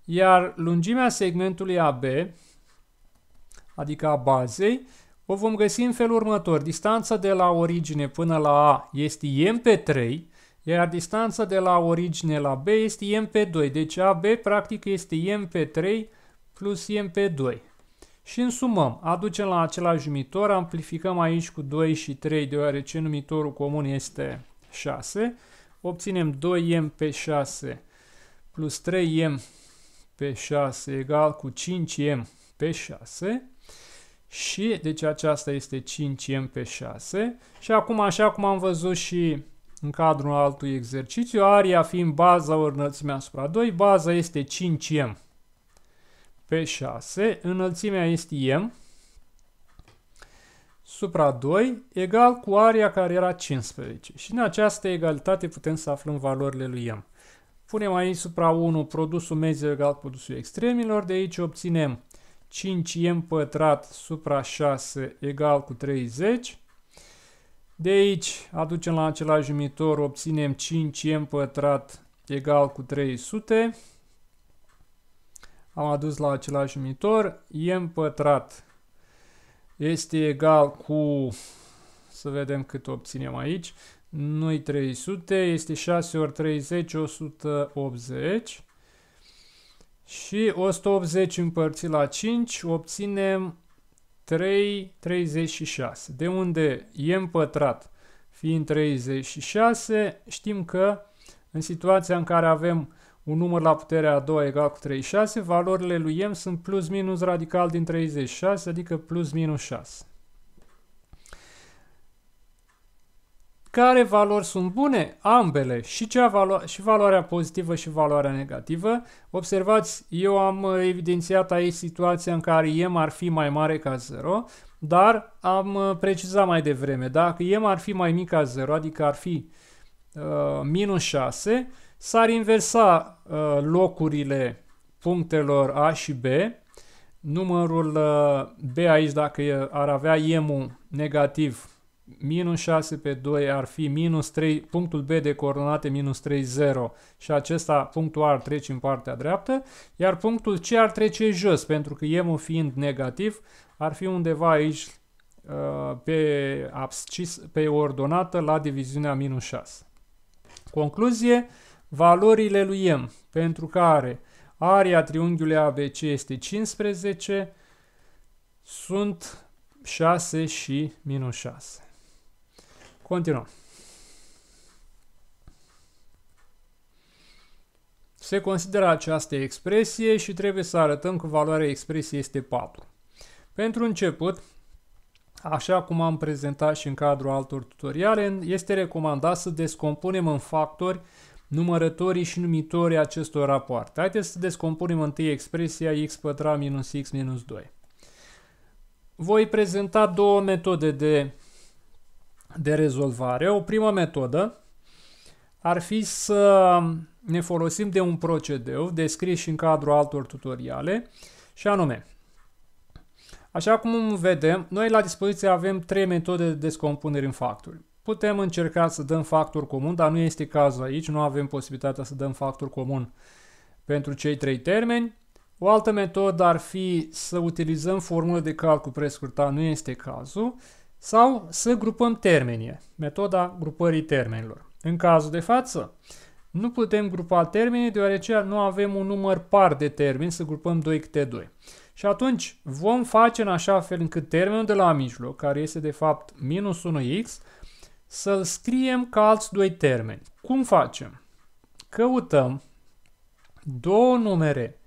iar lungimea segmentului AB, adică a bazei, o vom găsi în felul următor. Distanța de la origine până la A este M pe 3, iar distanța de la origine la B este MP2, deci AB practic este MP3 plus MP2. Și însumăm, aducem la același numitor, amplificăm aici cu 2 și 3 deoarece numitorul comun este 6, obținem 2m6 plus 3m6 egal cu 5m6 și deci aceasta este 5m6 și acum așa cum am văzut și în cadrul altui exercițiu, aria fiind baza ori înălțimea asupra 2, baza este 5m pe 6, înălțimea este m supra 2 egal cu aria care era 15. Și în această egalitate putem să aflăm valorile lui m. Punem aici supra 1 produsul mezi egal cu produsul extremilor, de aici obținem 5m pătrat supra 6 egal cu 30 de aici aducem la același numitor, obținem 5m pătrat egal cu 300. Am adus la același numitor, m pătrat este egal cu, să vedem cât obținem aici, nu 300, este 6 ori 30, 180. Și 180 împărțit la 5 obținem 3, 36. De unde e împătrat fiind 36, știm că în situația în care avem un număr la puterea a doua egal cu 36, valorile lui m sunt plus minus radical din 36, adică plus minus 6. Care valori sunt bune? Ambele, și, cea valo- și valoarea pozitivă și valoarea negativă. Observați, eu am evidențiat aici situația în care m ar fi mai mare ca 0, dar am uh, precizat mai devreme, dacă m ar fi mai mic ca 0, adică ar fi uh, minus 6, s-ar inversa uh, locurile punctelor A și B, numărul uh, B aici, dacă ar avea iemul negativ, minus 6 pe 2 ar fi minus 3, punctul B de coordonate minus 3, 0 și acesta, punctul A ar trece în partea dreaptă, iar punctul C ar trece jos, pentru că m fiind negativ, ar fi undeva aici uh, pe, abscis, pe ordonată la diviziunea minus 6. Concluzie, valorile lui M, pentru care area triunghiului ABC este 15, sunt 6 și minus 6. Continuăm. Se consideră această expresie și trebuie să arătăm că valoarea expresiei este 4. Pentru început, așa cum am prezentat și în cadrul altor tutoriale, este recomandat să descompunem în factori numărătorii și numitorii acestor rapoarte. Haideți să descompunem întâi expresia x pătrat minus x minus 2. Voi prezenta două metode de de rezolvare. O primă metodă ar fi să ne folosim de un procedeu descris și în cadrul altor tutoriale și anume, așa cum vedem, noi la dispoziție avem trei metode de descompunere în factori. Putem încerca să dăm factor comun, dar nu este cazul aici, nu avem posibilitatea să dăm factor comun pentru cei trei termeni. O altă metodă ar fi să utilizăm formulă de calcul prescurtat, nu este cazul sau să grupăm termenii, metoda grupării termenilor. În cazul de față, nu putem grupa termenii deoarece nu avem un număr par de termeni să grupăm 2 câte 2. Și atunci vom face în așa fel încât termenul de la mijloc, care este de fapt minus 1x, să-l scriem ca alți doi termeni. Cum facem? Căutăm două numere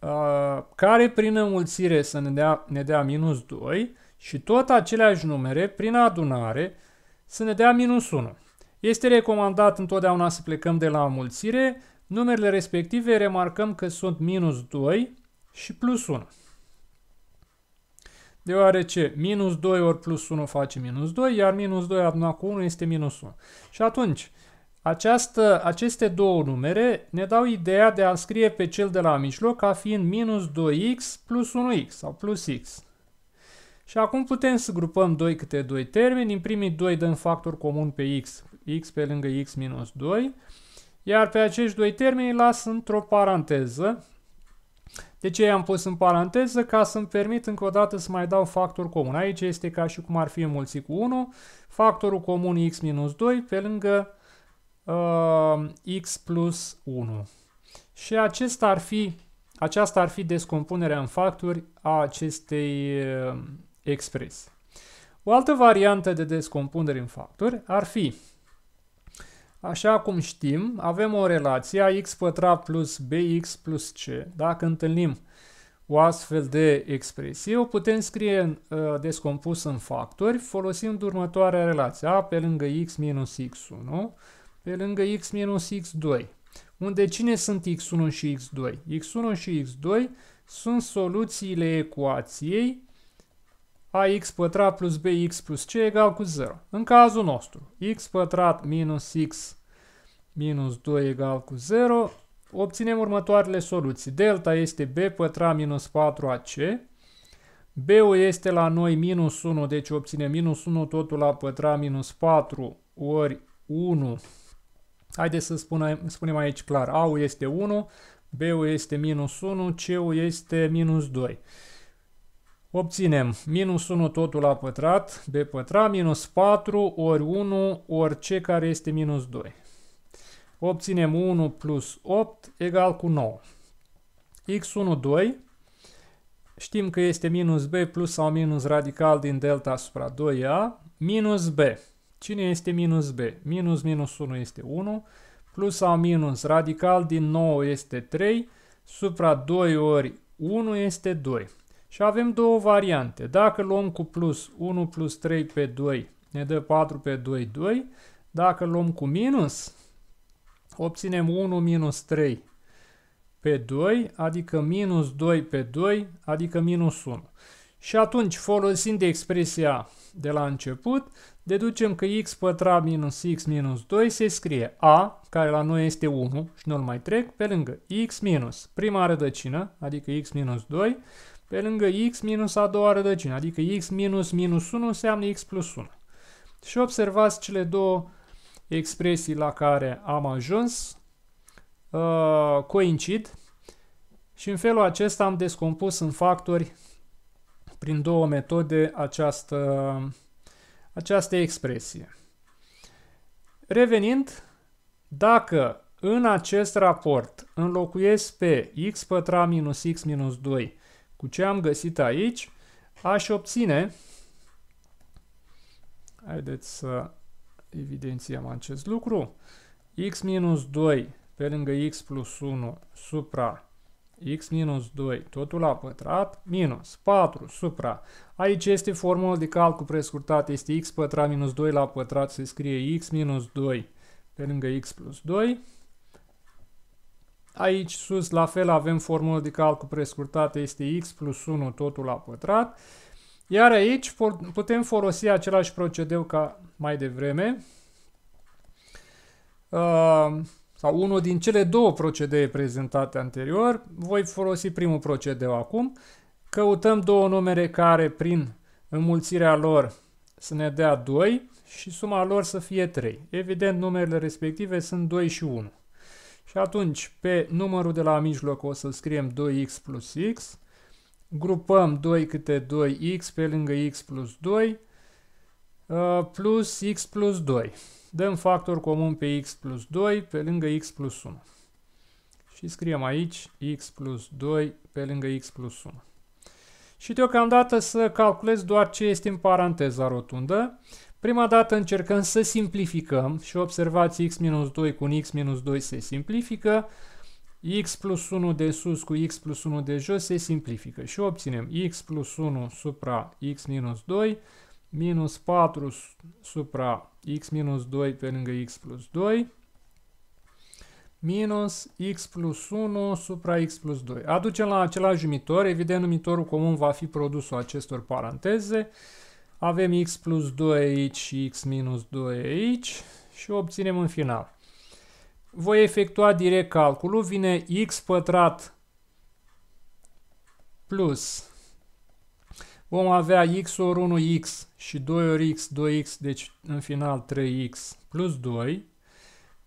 uh, care prin înmulțire să ne dea, ne dea minus 2 și tot aceleași numere, prin adunare, să ne dea minus 1. Este recomandat întotdeauna să plecăm de la mulțire, numerele respective remarcăm că sunt minus 2 și plus 1. Deoarece minus 2 ori plus 1 face minus 2, iar minus 2 adunat cu 1 este minus 1. Și atunci, această, aceste două numere ne dau ideea de a scrie pe cel de la mijloc ca fiind minus 2x plus 1x sau plus x. Și acum putem să grupăm 2 câte 2 termeni. În primii 2 dăm factor comun pe x, x pe lângă x minus 2. Iar pe acești doi termeni îi las într-o paranteză. De ce i-am pus în paranteză? Ca să-mi permit încă o dată să mai dau factor comun. Aici este ca și cum ar fi înmulțit cu 1, factorul comun x minus 2 pe lângă uh, x plus 1. Și acesta ar fi, aceasta ar fi descompunerea în factori a acestei uh, expres. O altă variantă de descompunere în factori ar fi, așa cum știm, avem o relație ax pătrat plus bx plus c. Dacă întâlnim o astfel de expresie, o putem scrie în, uh, descompus în factori folosind următoarea relație, a pe lângă x minus x1 pe lângă x minus x2, unde cine sunt x1 și x2? x1 și x2 sunt soluțiile ecuației ax pătrat plus bx plus c egal cu 0. În cazul nostru, x pătrat minus x minus 2 egal cu 0, obținem următoarele soluții. Delta este b pătrat minus 4ac, b-ul este la noi minus 1, deci obținem minus 1 totul la pătrat minus 4 ori 1. Haideți să spunem, spunem aici clar, a-ul este 1, b-ul este minus 1, c-ul este minus 2. Obținem minus 1 totul la pătrat, b pătrat, minus 4 ori 1 ori c care este minus 2. Obținem 1 plus 8 egal cu 9. x1, 2. Știm că este minus b plus sau minus radical din delta asupra 2a, minus b. Cine este minus b? Minus minus 1 este 1, plus sau minus radical din 9 este 3, supra 2 ori 1 este 2. Și avem două variante. Dacă luăm cu plus 1 plus 3 pe 2, ne dă 4 pe 2, 2. Dacă luăm cu minus, obținem 1 minus 3 pe 2, adică minus 2 pe 2, adică minus 1. Și atunci, folosind expresia de la început, deducem că x pătrat minus x minus 2 se scrie a, care la noi este 1 și nu-l mai trec, pe lângă x minus prima rădăcină, adică x minus 2, pe lângă x minus a doua rădăcină, adică x minus minus 1 înseamnă x plus 1. Și observați cele două expresii la care am ajuns uh, coincid și în felul acesta am descompus în factori prin două metode această, această expresie. Revenind, dacă în acest raport înlocuiesc pe x pătrat minus x minus 2 cu ce am găsit aici, aș obține... Haideți să evidențiem acest lucru. x minus 2 pe lângă x plus 1 supra x minus 2 totul la pătrat minus 4 supra. Aici este formula de calcul prescurtat, este x pătrat minus 2 la pătrat, se scrie x minus 2 pe lângă x plus 2 Aici sus la fel avem formulă de calcul prescurtată, este x plus 1 totul la pătrat. Iar aici putem folosi același procedeu ca mai devreme, uh, sau unul din cele două procedee prezentate anterior. Voi folosi primul procedeu acum. Căutăm două numere care prin înmulțirea lor să ne dea 2 și suma lor să fie 3. Evident, numerele respective sunt 2 și 1. Și atunci pe numărul de la mijloc o să scriem 2x plus x, grupăm 2 câte 2x pe lângă x plus 2, uh, plus x plus 2. Dăm factor comun pe x plus 2 pe lângă x plus 1. Și scriem aici x plus 2 pe lângă x plus 1. Și deocamdată să calculez doar ce este în paranteza rotundă. Prima dată încercăm să simplificăm și observați x-2 cu x-2 se simplifică, x plus 1 de sus cu x plus 1 de jos se simplifică și obținem x plus 1 supra x minus 2 minus 4 supra x minus 2 pe lângă x plus 2 minus x plus 1 supra x plus 2. Aducem la același numitor, evident numitorul comun va fi produsul acestor paranteze, avem x plus 2 aici și x minus 2 aici și obținem în final. Voi efectua direct calculul, vine x pătrat plus, vom avea x ori 1x și 2 ori x, 2x, deci în final 3x plus 2,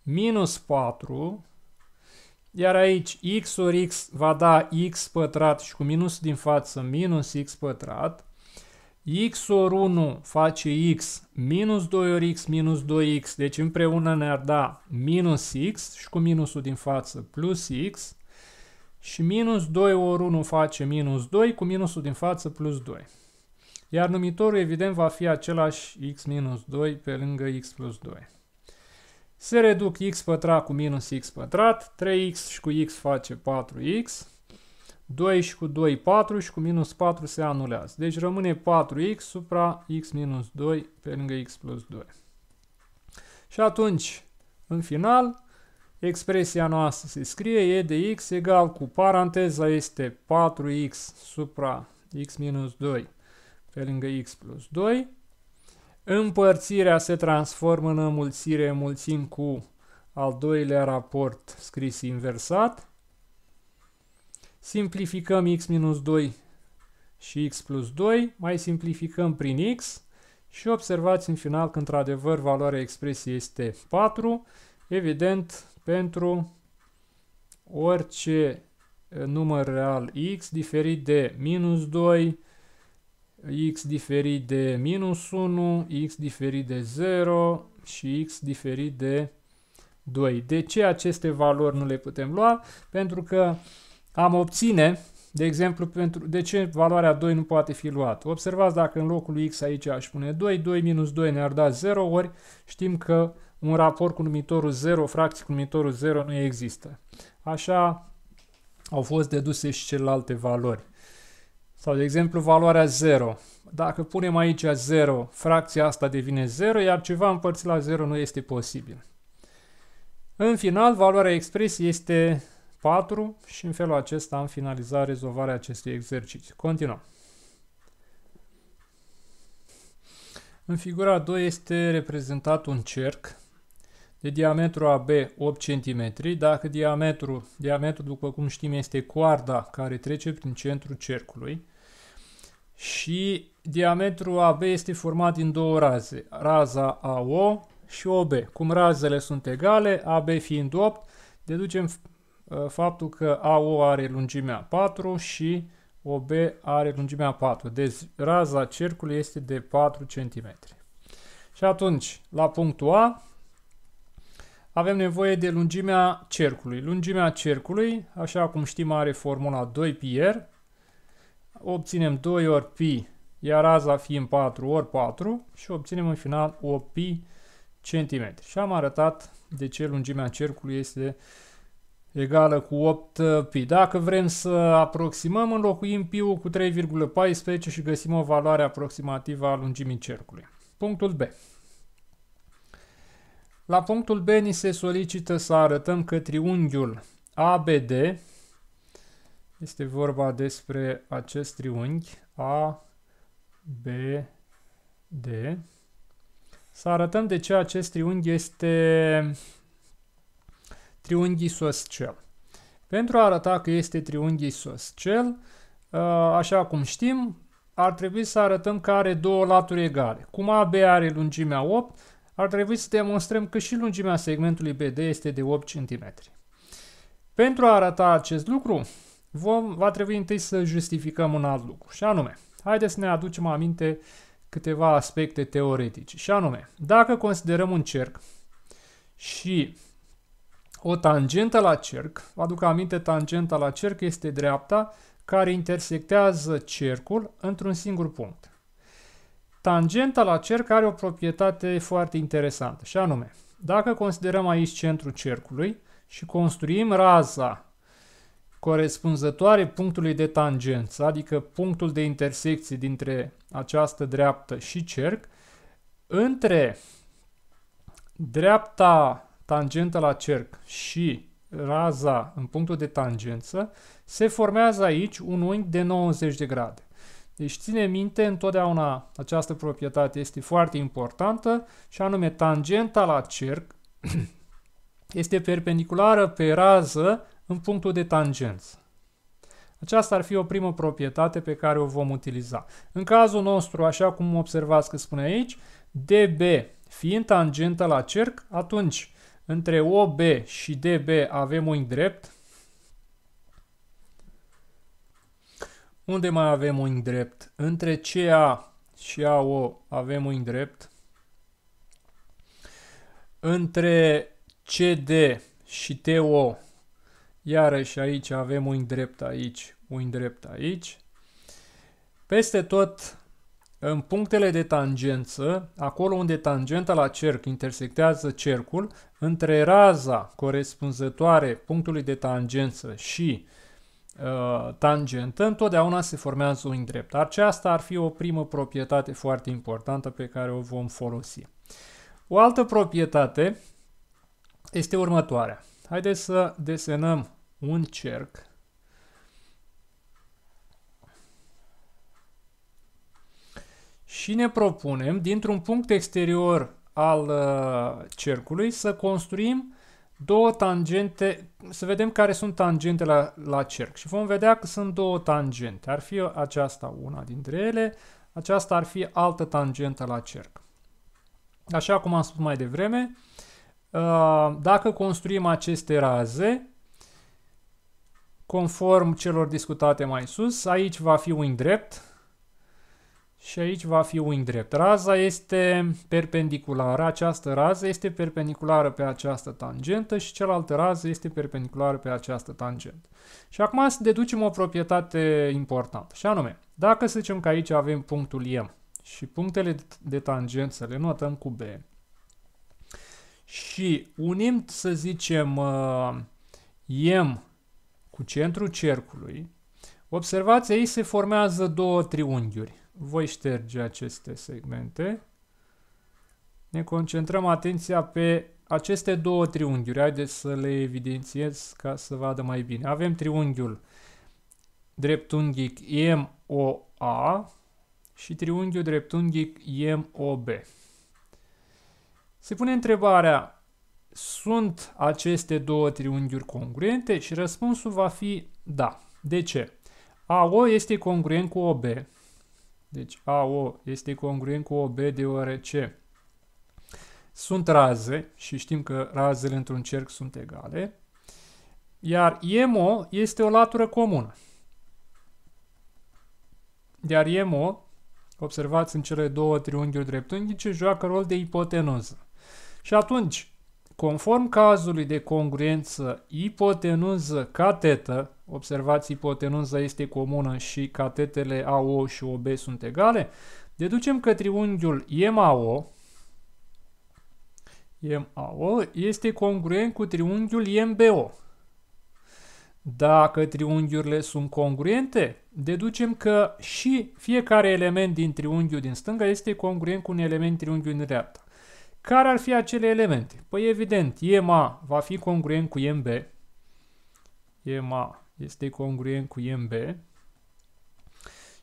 minus 4, iar aici x ori x va da x pătrat și cu minus din față minus x pătrat, x ori 1 face x minus 2 ori x minus 2x, deci împreună ne-ar da minus x și cu minusul din față plus x și minus 2 ori 1 face minus 2 cu minusul din față plus 2. Iar numitorul evident va fi același x minus 2 pe lângă x plus 2. Se reduc x pătrat cu minus x pătrat, 3x și cu x face 4x 2 și cu 2, 4 și cu minus 4 se anulează. Deci rămâne 4x supra x minus 2 pe lângă x plus 2. Și atunci, în final, expresia noastră se scrie e de x egal cu paranteza este 4x supra x minus 2 pe lângă x plus 2. Împărțirea se transformă în înmulțire, mulțim cu al doilea raport scris inversat Simplificăm x minus 2 și x plus 2, mai simplificăm prin x și observați în final că într-adevăr valoarea expresiei este 4, evident pentru orice număr real x diferit de minus 2, x diferit de minus 1, x diferit de 0 și x diferit de 2. De ce aceste valori nu le putem lua? Pentru că am obține, de exemplu, pentru, de ce valoarea 2 nu poate fi luată? Observați dacă în locul lui x aici aș pune 2, 2 minus 2 ne-ar da 0, ori știm că un raport cu numitorul 0, fracție cu numitorul 0 nu există. Așa au fost deduse și celelalte valori. Sau, de exemplu, valoarea 0. Dacă punem aici 0, fracția asta devine 0, iar ceva împărțit la 0 nu este posibil. În final, valoarea expresiei este 4 și în felul acesta am finalizat rezolvarea acestui exercițiu. Continuăm. În figura 2 este reprezentat un cerc de diametru AB 8 cm. Dacă diametrul, diametru, după cum știm, este coarda care trece prin centrul cercului și diametrul AB este format din două raze, raza AO și OB. Cum razele sunt egale, AB fiind 8, deducem Uh, faptul că AO are lungimea 4 și OB are lungimea 4. Deci raza cercului este de 4 cm. Și atunci, la punctul A, avem nevoie de lungimea cercului. Lungimea cercului, așa cum știm, are formula 2 pi r. Obținem 2 ori pi, iar raza fiind 4 ori 4 și obținem în final 8 pi centimetri. Și am arătat de ce lungimea cercului este de egală cu 8pi. Uh, Dacă vrem să aproximăm, înlocuim pi-ul cu 3,14 și găsim o valoare aproximativă a lungimii cercului. Punctul B. La punctul B ni se solicită să arătăm că triunghiul ABD, este vorba despre acest triunghi ABD, să arătăm de ce acest triunghi este triunghi sos-cel. Pentru a arăta că este triunghi sos-cel, ă, așa cum știm, ar trebui să arătăm că are două laturi egale. Cum AB are lungimea 8, ar trebui să demonstrăm că și lungimea segmentului BD este de 8 cm. Pentru a arăta acest lucru, vom, va trebui întâi să justificăm un alt lucru, și anume, haideți să ne aducem aminte câteva aspecte teoretice, și anume, dacă considerăm un cerc și o tangentă la cerc, vă aduc aminte, tangenta la cerc este dreapta care intersectează cercul într-un singur punct. Tangenta la cerc are o proprietate foarte interesantă și anume, dacă considerăm aici centrul cercului și construim raza corespunzătoare punctului de tangență, adică punctul de intersecție dintre această dreaptă și cerc, între dreapta tangentă la cerc și raza în punctul de tangență, se formează aici un unghi de 90 de grade. Deci ține minte întotdeauna această proprietate este foarte importantă și anume tangenta la cerc este perpendiculară pe rază în punctul de tangență. Aceasta ar fi o primă proprietate pe care o vom utiliza. În cazul nostru, așa cum observați că spune aici, DB fiind tangentă la cerc, atunci între OB și DB avem unghi drept. Unde mai avem unghi drept? Între CA și AO avem unghi drept. Între CD și TO, iarăși aici avem unghi drept aici, unghi drept aici. Peste tot în punctele de tangență, acolo unde tangenta la cerc intersectează cercul, între raza corespunzătoare punctului de tangență și uh, tangentă, întotdeauna se formează un drept. Aceasta ar fi o primă proprietate foarte importantă pe care o vom folosi. O altă proprietate este următoarea. Haideți să desenăm un cerc și ne propunem dintr-un punct exterior al uh, cercului să construim două tangente, să vedem care sunt tangentele la, la cerc și vom vedea că sunt două tangente. Ar fi aceasta una dintre ele, aceasta ar fi altă tangentă la cerc. Așa cum am spus mai devreme, uh, dacă construim aceste raze, conform celor discutate mai sus, aici va fi un drept, și aici va fi unghi drept. Raza este perpendiculară, această rază este perpendiculară pe această tangentă și cealaltă rază este perpendiculară pe această tangentă. Și acum să deducem o proprietate importantă, și anume, dacă să zicem că aici avem punctul M și punctele de tangență le notăm cu B și unim, să zicem, uh, M cu centrul cercului, observați, aici se formează două triunghiuri voi șterge aceste segmente. Ne concentrăm atenția pe aceste două triunghiuri. Haideți să le evidențiez ca să vadă mai bine. Avem triunghiul dreptunghic MOA și triunghiul dreptunghic MOB. Se pune întrebarea, sunt aceste două triunghiuri congruente? Și răspunsul va fi da. De ce? AO este congruent cu OB deci AO este congruent cu OB deoarece sunt raze și știm că razele într-un cerc sunt egale, iar MO este o latură comună. Iar MO, observați în cele două triunghiuri dreptunghice, joacă rol de ipotenuză. Și atunci, conform cazului de congruență ipotenuză catetă, observați ipotenuza este comună și catetele AO și OB sunt egale, deducem că triunghiul MAO, MAO este congruent cu triunghiul MBO. Dacă triunghiurile sunt congruente, deducem că și fiecare element din triunghiul din stânga este congruent cu un element triunghiul din dreapta. Care ar fi acele elemente? Păi evident, EMA va fi congruent cu MB. EMA este congruent cu MB.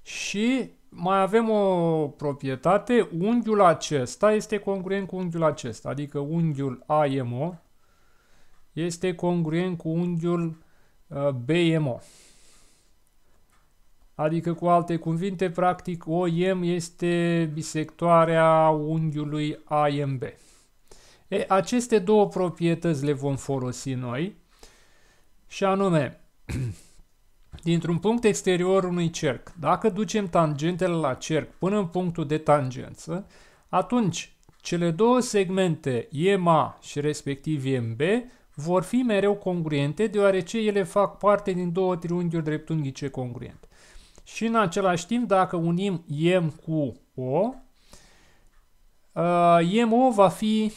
Și mai avem o proprietate, unghiul acesta este congruent cu unghiul acesta, adică unghiul AMO este congruent cu unghiul uh, BMO. Adică, cu alte cuvinte, practic, OM este bisectoarea unghiului AMB. E, aceste două proprietăți le vom folosi noi, și anume, dintr-un punct exterior unui cerc. Dacă ducem tangentele la cerc până în punctul de tangență, atunci cele două segmente EMA și respectiv EMB vor fi mereu congruente, deoarece ele fac parte din două triunghiuri dreptunghice congruente. Și în același timp, dacă unim EM cu O, IMO uh, va fi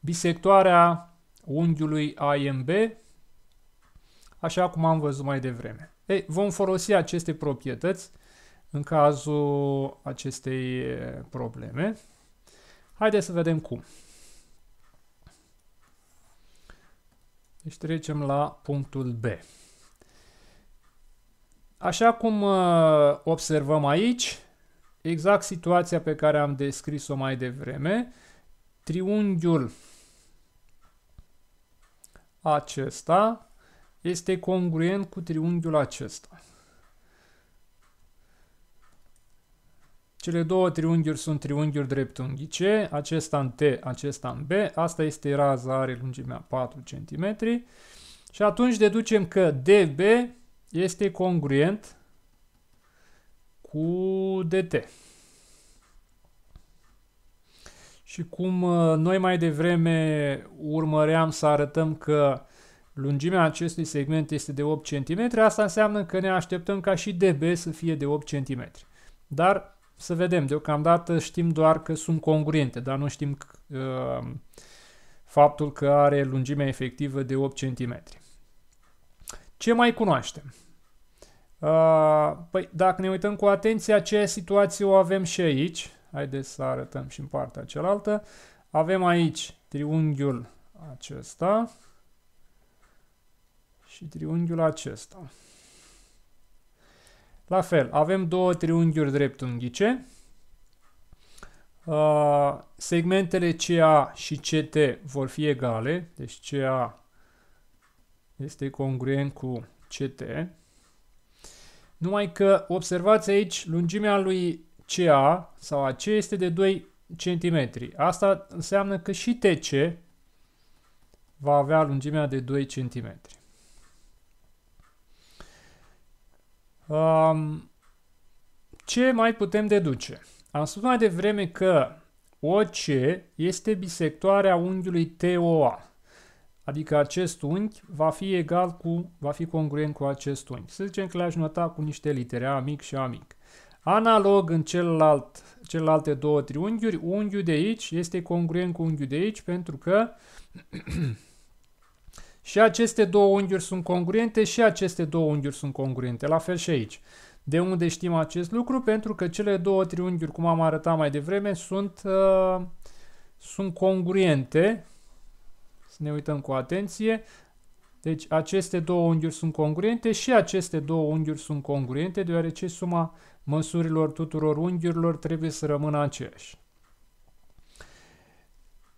bisectoarea unghiului AMB așa cum am văzut mai devreme. Ei, vom folosi aceste proprietăți în cazul acestei probleme. Haideți să vedem cum. Deci trecem la punctul B. Așa cum observăm aici, exact situația pe care am descris-o mai devreme, triunghiul acesta este congruent cu triunghiul acesta. Cele două triunghiuri sunt triunghiuri dreptunghice, acesta în T, acesta în B, asta este raza, are lungimea 4 cm și atunci deducem că DB este congruent cu DT. Și cum uh, noi mai devreme urmăream să arătăm că Lungimea acestui segment este de 8 cm, asta înseamnă că ne așteptăm ca și DB să fie de 8 cm. Dar să vedem, deocamdată știm doar că sunt congruente, dar nu știm uh, faptul că are lungimea efectivă de 8 cm. Ce mai cunoaștem? Uh, păi, dacă ne uităm cu atenție, aceea situație o avem și aici. Haideți să arătăm și în partea cealaltă. Avem aici triunghiul acesta și triunghiul acesta. La fel, avem două triunghiuri dreptunghice. Uh, segmentele CA și CT vor fi egale, deci CA este congruent cu CT. Numai că, observați aici, lungimea lui CA sau AC este de 2 cm. Asta înseamnă că și TC va avea lungimea de 2 cm. Um, ce mai putem deduce? Am spus mai devreme că OC este bisectoarea unghiului TOA. Adică acest unghi va fi egal cu, va fi congruent cu acest unghi. Să zicem că le-aș nota cu niște litere, A mic și A mic. Analog în celălalt, celelalte două triunghiuri, unghiul de aici este congruent cu unghiul de aici pentru că Și aceste două unghiuri sunt congruente și aceste două unghiuri sunt congruente. La fel și aici. De unde știm acest lucru? Pentru că cele două triunghiuri, cum am arătat mai devreme, sunt, uh, sunt congruente. Să ne uităm cu atenție. Deci aceste două unghiuri sunt congruente și aceste două unghiuri sunt congruente, deoarece suma măsurilor tuturor unghiurilor trebuie să rămână aceeași.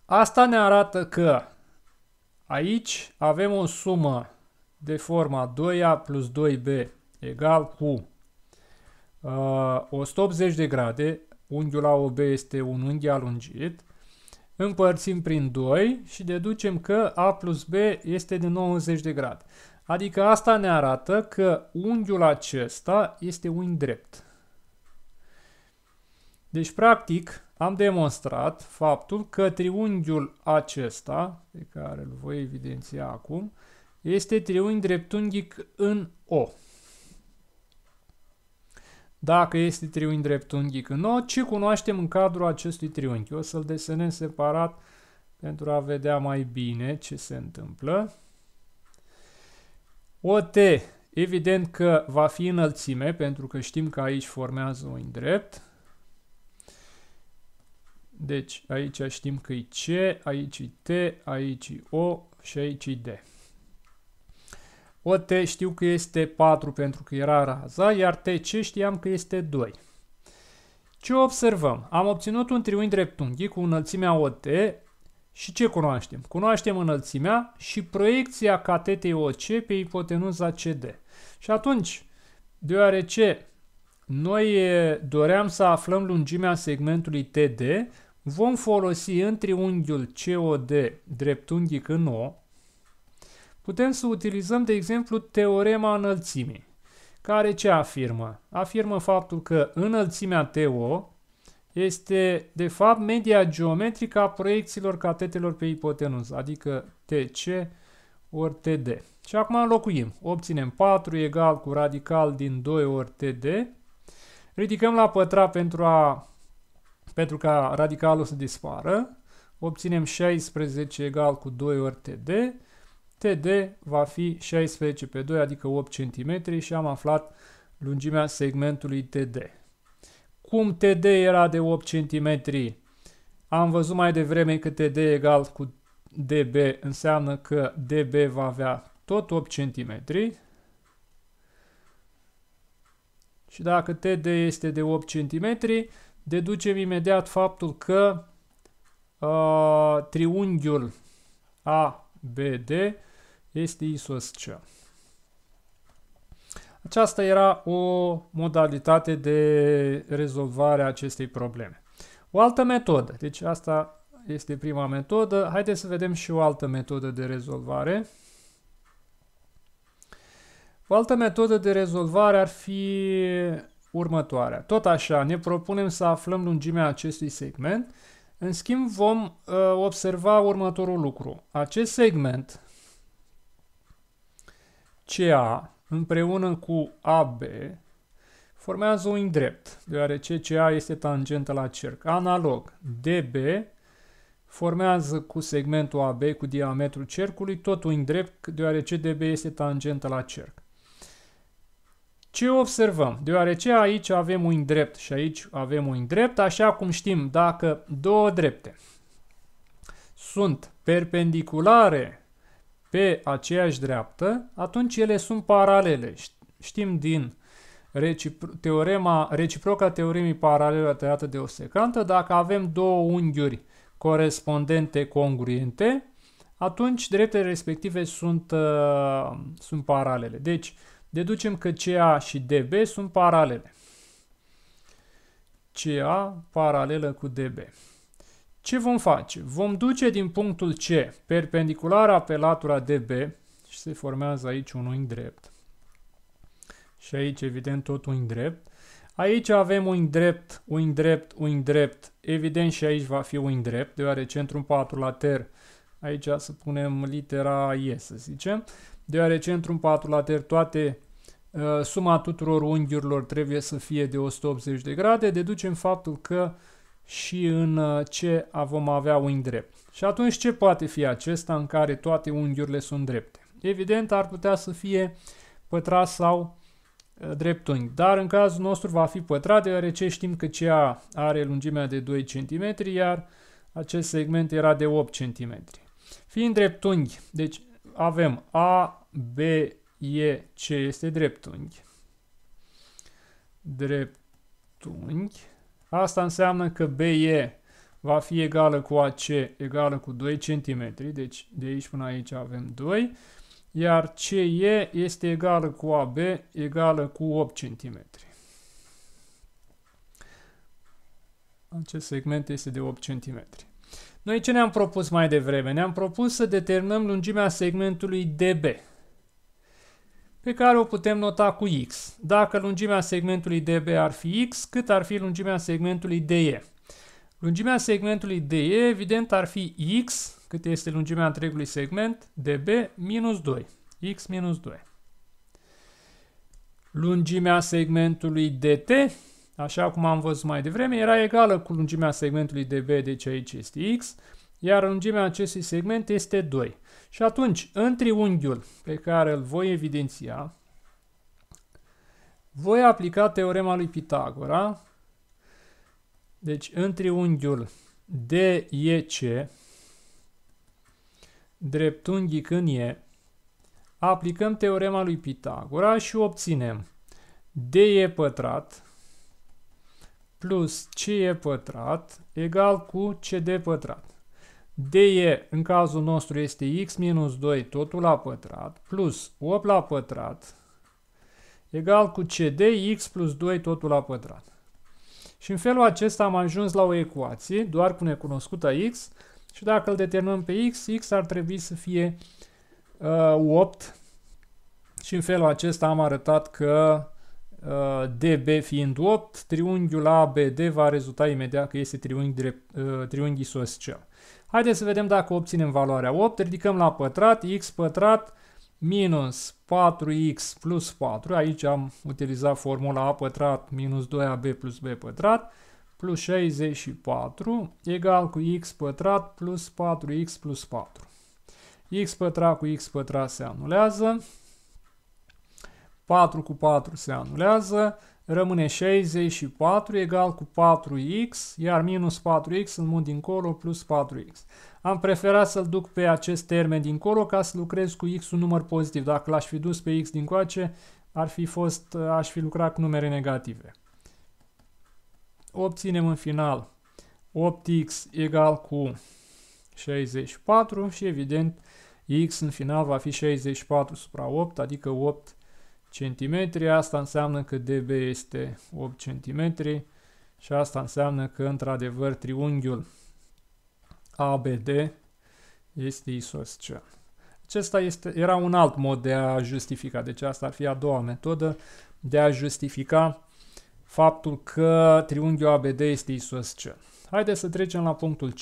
Asta ne arată că Aici avem o sumă de forma 2a plus 2b egal cu uh, 180 de grade, unghiul AOB OB este un unghi alungit, împărțim prin 2 și deducem că a plus b este de 90 de grade. Adică asta ne arată că unghiul acesta este unghi drept. Deci, practic, am demonstrat faptul că triunghiul acesta, pe care îl voi evidenția acum, este triunghi dreptunghic în O. Dacă este triunghi dreptunghic în O, ce cunoaștem în cadrul acestui triunghi? O să-l desenem separat pentru a vedea mai bine ce se întâmplă. OT, evident că va fi înălțime, pentru că știm că aici formează un drept. Deci aici știm că e C, aici e T, aici e O și aici e D. OT știu că este 4 pentru că era raza, iar TC știam că este 2. Ce observăm? Am obținut un triunghi dreptunghi cu înălțimea OT și ce cunoaștem? Cunoaștem înălțimea și proiecția catetei OC pe ipotenuza CD. Și atunci, deoarece noi eh, doream să aflăm lungimea segmentului TD, Vom folosi în triunghiul COD dreptunghic în O, putem să utilizăm, de exemplu, teorema înălțimii, care ce afirmă? Afirmă faptul că înălțimea TO este, de fapt, media geometrică a proiecțiilor catetelor pe ipotenuză, adică TC ori TD. Și acum înlocuim. Obținem 4 egal cu radical din 2 ori TD. Ridicăm la pătrat pentru a pentru ca radicalul să dispară, obținem 16 egal cu 2 ori TD. TD va fi 16 pe 2, adică 8 cm și am aflat lungimea segmentului TD. Cum TD era de 8 cm, am văzut mai devreme că TD egal cu DB înseamnă că DB va avea tot 8 cm. Și dacă TD este de 8 cm, deducem imediat faptul că a, triunghiul ABD este isoscel. Aceasta era o modalitate de rezolvare a acestei probleme. O altă metodă, deci asta este prima metodă. Haideți să vedem și o altă metodă de rezolvare. O altă metodă de rezolvare ar fi următoarea. Tot așa, ne propunem să aflăm lungimea acestui segment. În schimb, vom uh, observa următorul lucru. Acest segment CA împreună cu AB formează un drept, deoarece CA este tangentă la cerc. Analog, DB formează cu segmentul AB, cu diametrul cercului, tot un drept, deoarece DB este tangentă la cerc. Ce observăm? Deoarece aici avem un drept și aici avem un drept, așa cum știm, dacă două drepte sunt perpendiculare pe aceeași dreaptă, atunci ele sunt paralele. Știm din recipro teorema, reciproca teoremii paralele tăiată de o secantă, dacă avem două unghiuri corespondente congruente, atunci dreptele respective sunt, uh, sunt paralele. Deci, uh, Deducem că CA și DB sunt paralele. CA paralelă cu DB. Ce vom face? Vom duce din punctul C perpendiculara pe latura DB și se formează aici un unghi drept. Și aici, evident, tot unghi drept. Aici avem un drept, un drept, un drept. Evident și aici va fi un drept, deoarece într-un patrulater, aici să punem litera E, să zicem, deoarece într-un patrulater toate Uh, suma tuturor unghiurilor trebuie să fie de 180 de grade. Deducem faptul că și în uh, C vom avea unghi drept. Și atunci ce poate fi acesta în care toate unghiurile sunt drepte? Evident ar putea să fie pătrat sau uh, dreptunghi, dar în cazul nostru va fi pătrat deoarece știm că CA are lungimea de 2 cm, iar acest segment era de 8 cm. Fiind dreptunghi, deci avem A, B, e ce este dreptunghi. Dreptunghi. Asta înseamnă că BE va fi egală cu AC egală cu 2 cm, deci de aici până aici avem 2, iar CE este egală cu AB egală cu 8 cm. Acest segment este de 8 cm. Noi ce ne-am propus mai devreme? Ne-am propus să determinăm lungimea segmentului DB pe care o putem nota cu X. Dacă lungimea segmentului DB ar fi X, cât ar fi lungimea segmentului DE? Lungimea segmentului DE, evident, ar fi X, cât este lungimea întregului segment, DB, minus 2. X minus 2. Lungimea segmentului DT, așa cum am văzut mai devreme, era egală cu lungimea segmentului DB, deci aici este X, iar lungimea acestui segment este 2. Și atunci, în triunghiul pe care îl voi evidenția, voi aplica teorema lui Pitagora, deci în triunghiul DEC, dreptunghic în E, aplicăm teorema lui Pitagora și obținem DE pătrat plus CE pătrat egal cu CD pătrat. DE în cazul nostru este x minus 2 totul la pătrat plus 8 la pătrat egal cu CD x plus 2 totul la pătrat. Și în felul acesta am ajuns la o ecuație doar cu necunoscuta x și dacă îl determinăm pe x, x ar trebui să fie uh, 8 și în felul acesta am arătat că uh, DB fiind 8, triunghiul ABD va rezulta imediat că este triunghi, drept, uh, triunghi isoscel. Haideți să vedem dacă obținem valoarea 8. Ridicăm la pătrat, x pătrat minus 4x plus 4. Aici am utilizat formula a pătrat minus 2ab plus b pătrat plus 64 egal cu x pătrat plus 4x plus 4. x pătrat cu x pătrat se anulează. 4 cu 4 se anulează rămâne 64 egal cu 4x, iar minus 4x în mod dincolo plus 4x. Am preferat să-l duc pe acest termen dincolo ca să lucrez cu x un număr pozitiv. Dacă l-aș fi dus pe x dincoace, ar fi fost, aș fi lucrat cu numere negative. Obținem în final 8x egal cu 64 și evident x în final va fi 64 supra 8, adică 8 centimetri, asta înseamnă că DB este 8 cm și asta înseamnă că într-adevăr triunghiul ABD este isoscel. Acesta este, era un alt mod de a justifica, deci asta ar fi a doua metodă de a justifica faptul că triunghiul ABD este isoscel. Haideți să trecem la punctul C.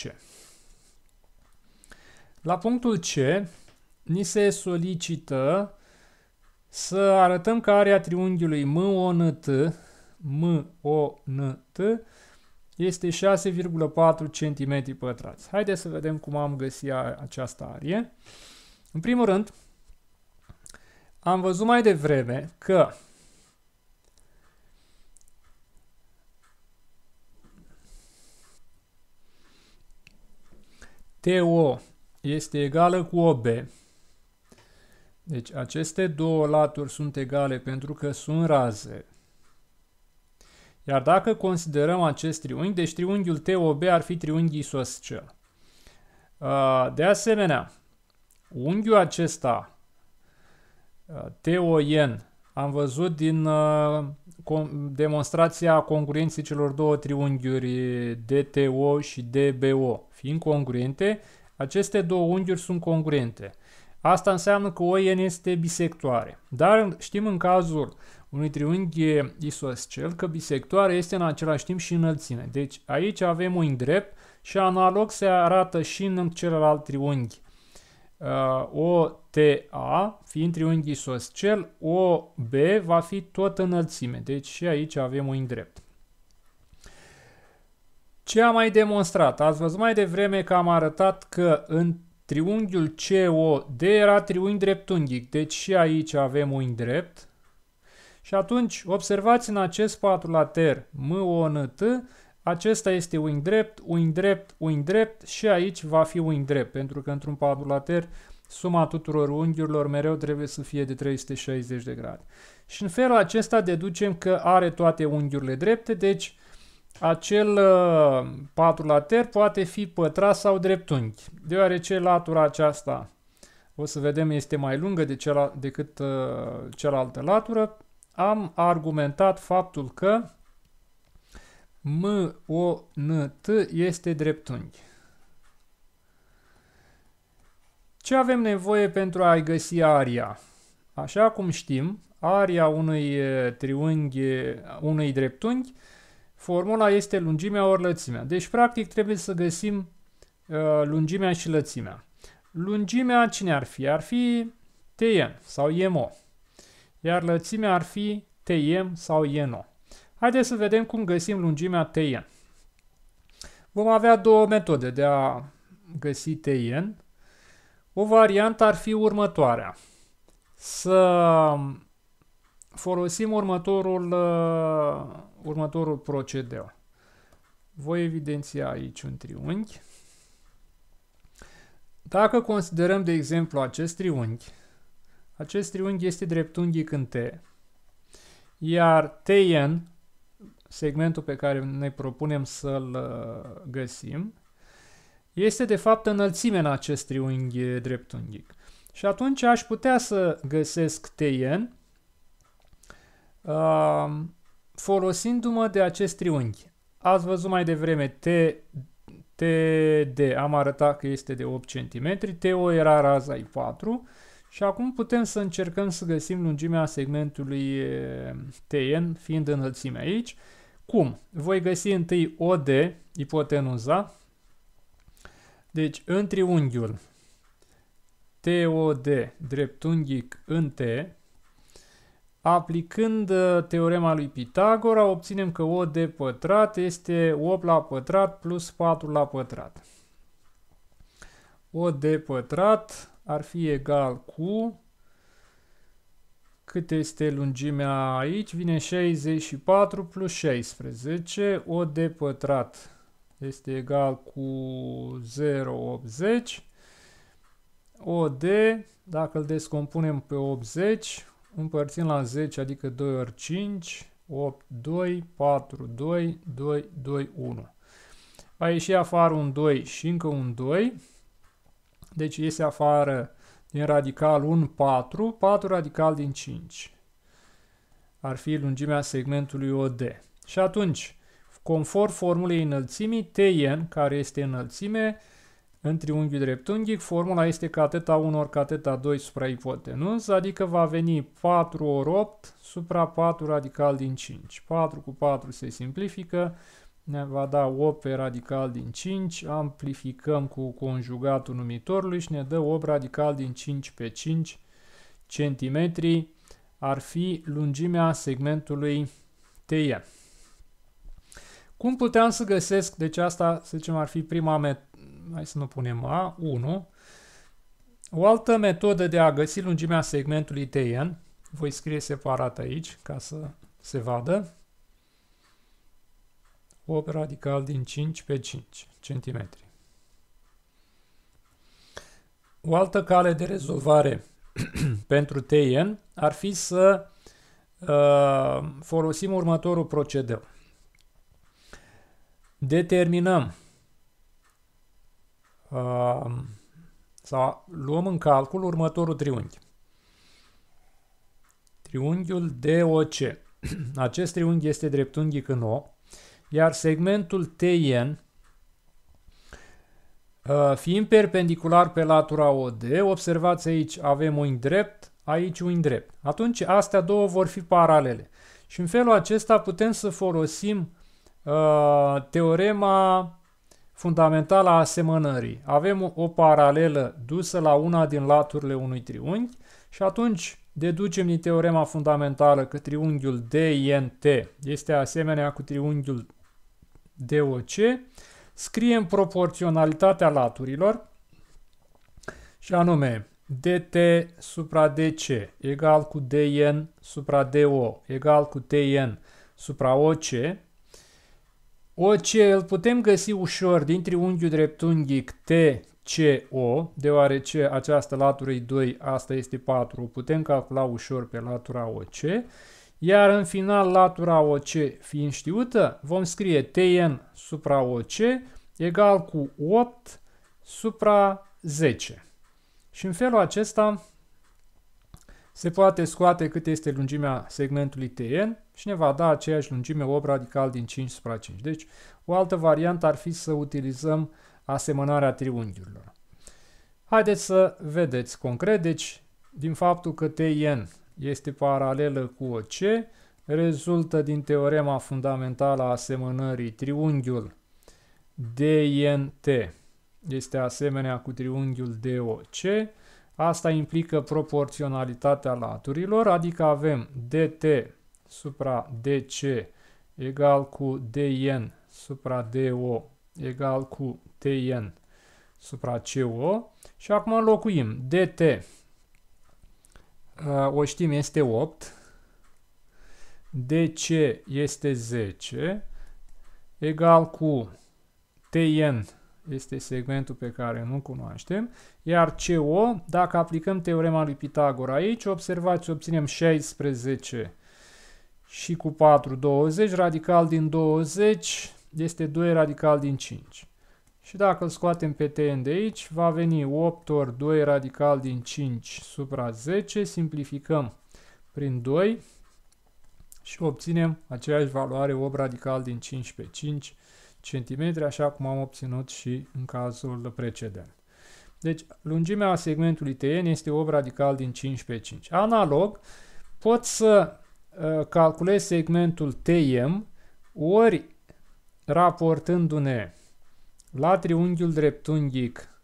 La punctul C ni se solicită să arătăm că area triunghiului MONT, T este 6,4 cm pătrați. Haideți să vedem cum am găsit această arie. În primul rând, am văzut mai devreme că TO este egală cu OB, deci aceste două laturi sunt egale pentru că sunt raze. Iar dacă considerăm acest triunghi, deci triunghiul TOB ar fi triunghi isoscel. De asemenea, unghiul acesta, TON, am văzut din demonstrația congruenței celor două triunghiuri DTO și DBO. Fiind congruente, aceste două unghiuri sunt congruente. Asta înseamnă că ON este bisectoare. Dar știm în cazul unui triunghi isoscel că bisectoare este în același timp și înălțime. Deci aici avem un drept și analog se arată și în celălalt triunghi. Uh, OTA, fiind triunghi isoscel, OB va fi tot înălțime. Deci și aici avem un drept. Ce am mai demonstrat? Ați văzut mai devreme că am arătat că în Triunghiul COD era triunghi dreptunghic, deci și aici avem un drept. Și atunci observați în acest patrulater T, acesta este un drept, un drept, un drept și aici va fi un drept, pentru că într-un patrulater suma tuturor unghiurilor mereu trebuie să fie de 360 de grade. Și în felul acesta deducem că are toate unghiurile drepte, deci acel uh, patru later poate fi pătrat sau dreptunghi, deoarece latura aceasta, o să vedem, este mai lungă de ceala, decât uh, cealaltă latură, am argumentat faptul că M, O, N, T este dreptunghi. Ce avem nevoie pentru a-i găsi aria? Așa cum știm, aria unui uh, triunghi, unui dreptunghi Formula este lungimea ori lățimea. Deci, practic, trebuie să găsim uh, lungimea și lățimea. Lungimea cine ar fi? Ar fi TM sau IMO. Iar lățimea ar fi TM sau INO. Haideți să vedem cum găsim lungimea TN. Vom avea două metode de a găsi TN. O variantă ar fi următoarea. Să folosim următorul uh, următorul procedeu. Voi evidenția aici un triunghi. Dacă considerăm, de exemplu, acest triunghi, acest triunghi este dreptunghic în T, iar TN, segmentul pe care ne propunem să-l uh, găsim, este de fapt înălțimea în acest triunghi dreptunghic. Și atunci aș putea să găsesc Tn uh, folosindu-mă de acest triunghi. Ați văzut mai devreme T, TD, am arătat că este de 8 cm, TO era raza I4 și acum putem să încercăm să găsim lungimea segmentului TN, fiind înălțime aici. Cum? Voi găsi întâi OD, ipotenuza, deci în triunghiul TOD, dreptunghic în T, Aplicând uh, teorema lui Pitagora, obținem că O de pătrat este 8 la pătrat plus 4 la pătrat. O de pătrat ar fi egal cu cât este lungimea aici? Vine 64 plus 16. O de pătrat este egal cu 0,80. O de, dacă îl descompunem pe 80, împărțim la 10, adică 2 ori 5, 8, 2, 4, 2, 2, 2, 1. Va ieși afară un 2 și încă un 2. Deci iese afară din radical un 4, 4 radical din 5. Ar fi lungimea segmentului OD. Și atunci, conform formulei înălțimii, Tn, care este înălțime, în triunghiul dreptunghic, formula este cateta 1 ori cateta 2 supra ipotenuză, adică va veni 4 ori 8 supra 4 radical din 5. 4 cu 4 se simplifică, ne va da 8 pe radical din 5, amplificăm cu conjugatul numitorului și ne dă 8 radical din 5 pe 5 cm, ar fi lungimea segmentului TE. Cum puteam să găsesc, deci asta să zicem ar fi prima metodă, hai să nu punem A, 1. O altă metodă de a găsi lungimea segmentului TN, voi scrie separat aici ca să se vadă, 8 radical din 5 pe 5 cm. O altă cale de rezolvare pentru TN ar fi să uh, folosim următorul procedeu. Determinăm să luăm în calcul următorul triunghi. Triunghiul DOC. Acest triunghi este dreptunghic în O, iar segmentul TN, ă, fiind perpendicular pe latura OD, observați aici avem un drept, aici un drept. Atunci astea două vor fi paralele. Și în felul acesta putem să folosim uh, teorema fundamentală a asemănării. Avem o paralelă dusă la una din laturile unui triunghi și atunci deducem din teorema fundamentală că triunghiul DINT este asemenea cu triunghiul DOC, scriem proporționalitatea laturilor și anume DT supra DC egal cu DN supra DO egal cu TN supra OC OC îl putem găsi ușor din triunghiul dreptunghic TCO, deoarece această latură e 2, asta este 4, putem calcula ușor pe latura OC. Iar în final, latura OC fiind știută, vom scrie TN supra OC egal cu 8 supra 10. Și în felul acesta se poate scoate cât este lungimea segmentului TN și ne va da aceeași lungime 8 radical din 5 supra 5. Deci, o altă variantă ar fi să utilizăm asemănarea triunghiurilor. Haideți să vedeți concret. Deci, din faptul că TN este paralelă cu OC, rezultă din teorema fundamentală a asemănării triunghiul DNT este asemenea cu triunghiul DOC. Asta implică proporționalitatea laturilor, adică avem DT supra DC egal cu DN supra DO egal cu TN supra CO și acum înlocuim DT uh, o știm este 8 DC este 10 egal cu TN este segmentul pe care nu cunoaștem, iar CO, dacă aplicăm teorema lui Pitagora aici, observați, obținem 16 și cu 4, 20, radical din 20 este 2 radical din 5. Și dacă îl scoatem pe tn de aici, va veni 8 ori 2 radical din 5 supra 10, simplificăm prin 2 și obținem aceeași valoare 8 radical din 5 pe 5 cm, așa cum am obținut și în cazul precedent. Deci lungimea segmentului TN este 8 radical din 5 pe 5. Analog, pot să Eh, calculez segmentul TM ori raportându-ne la triunghiul dreptunghic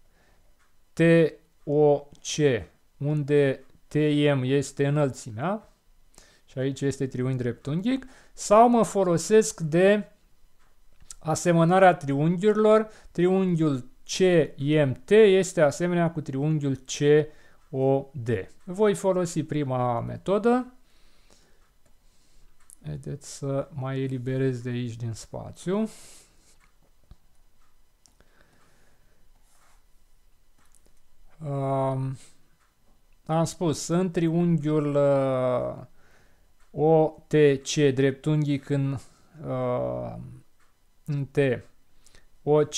TOC, unde TM este înălțimea, și aici este triunghi dreptunghic, sau mă folosesc de asemănarea triunghiurilor, triunghiul CMT este asemenea cu triunghiul COD. Voi folosi prima metodă. Haideți să mai eliberez de aici din spațiu. Um, am spus, în triunghiul uh, OTC, dreptunghii când uh, în T, OC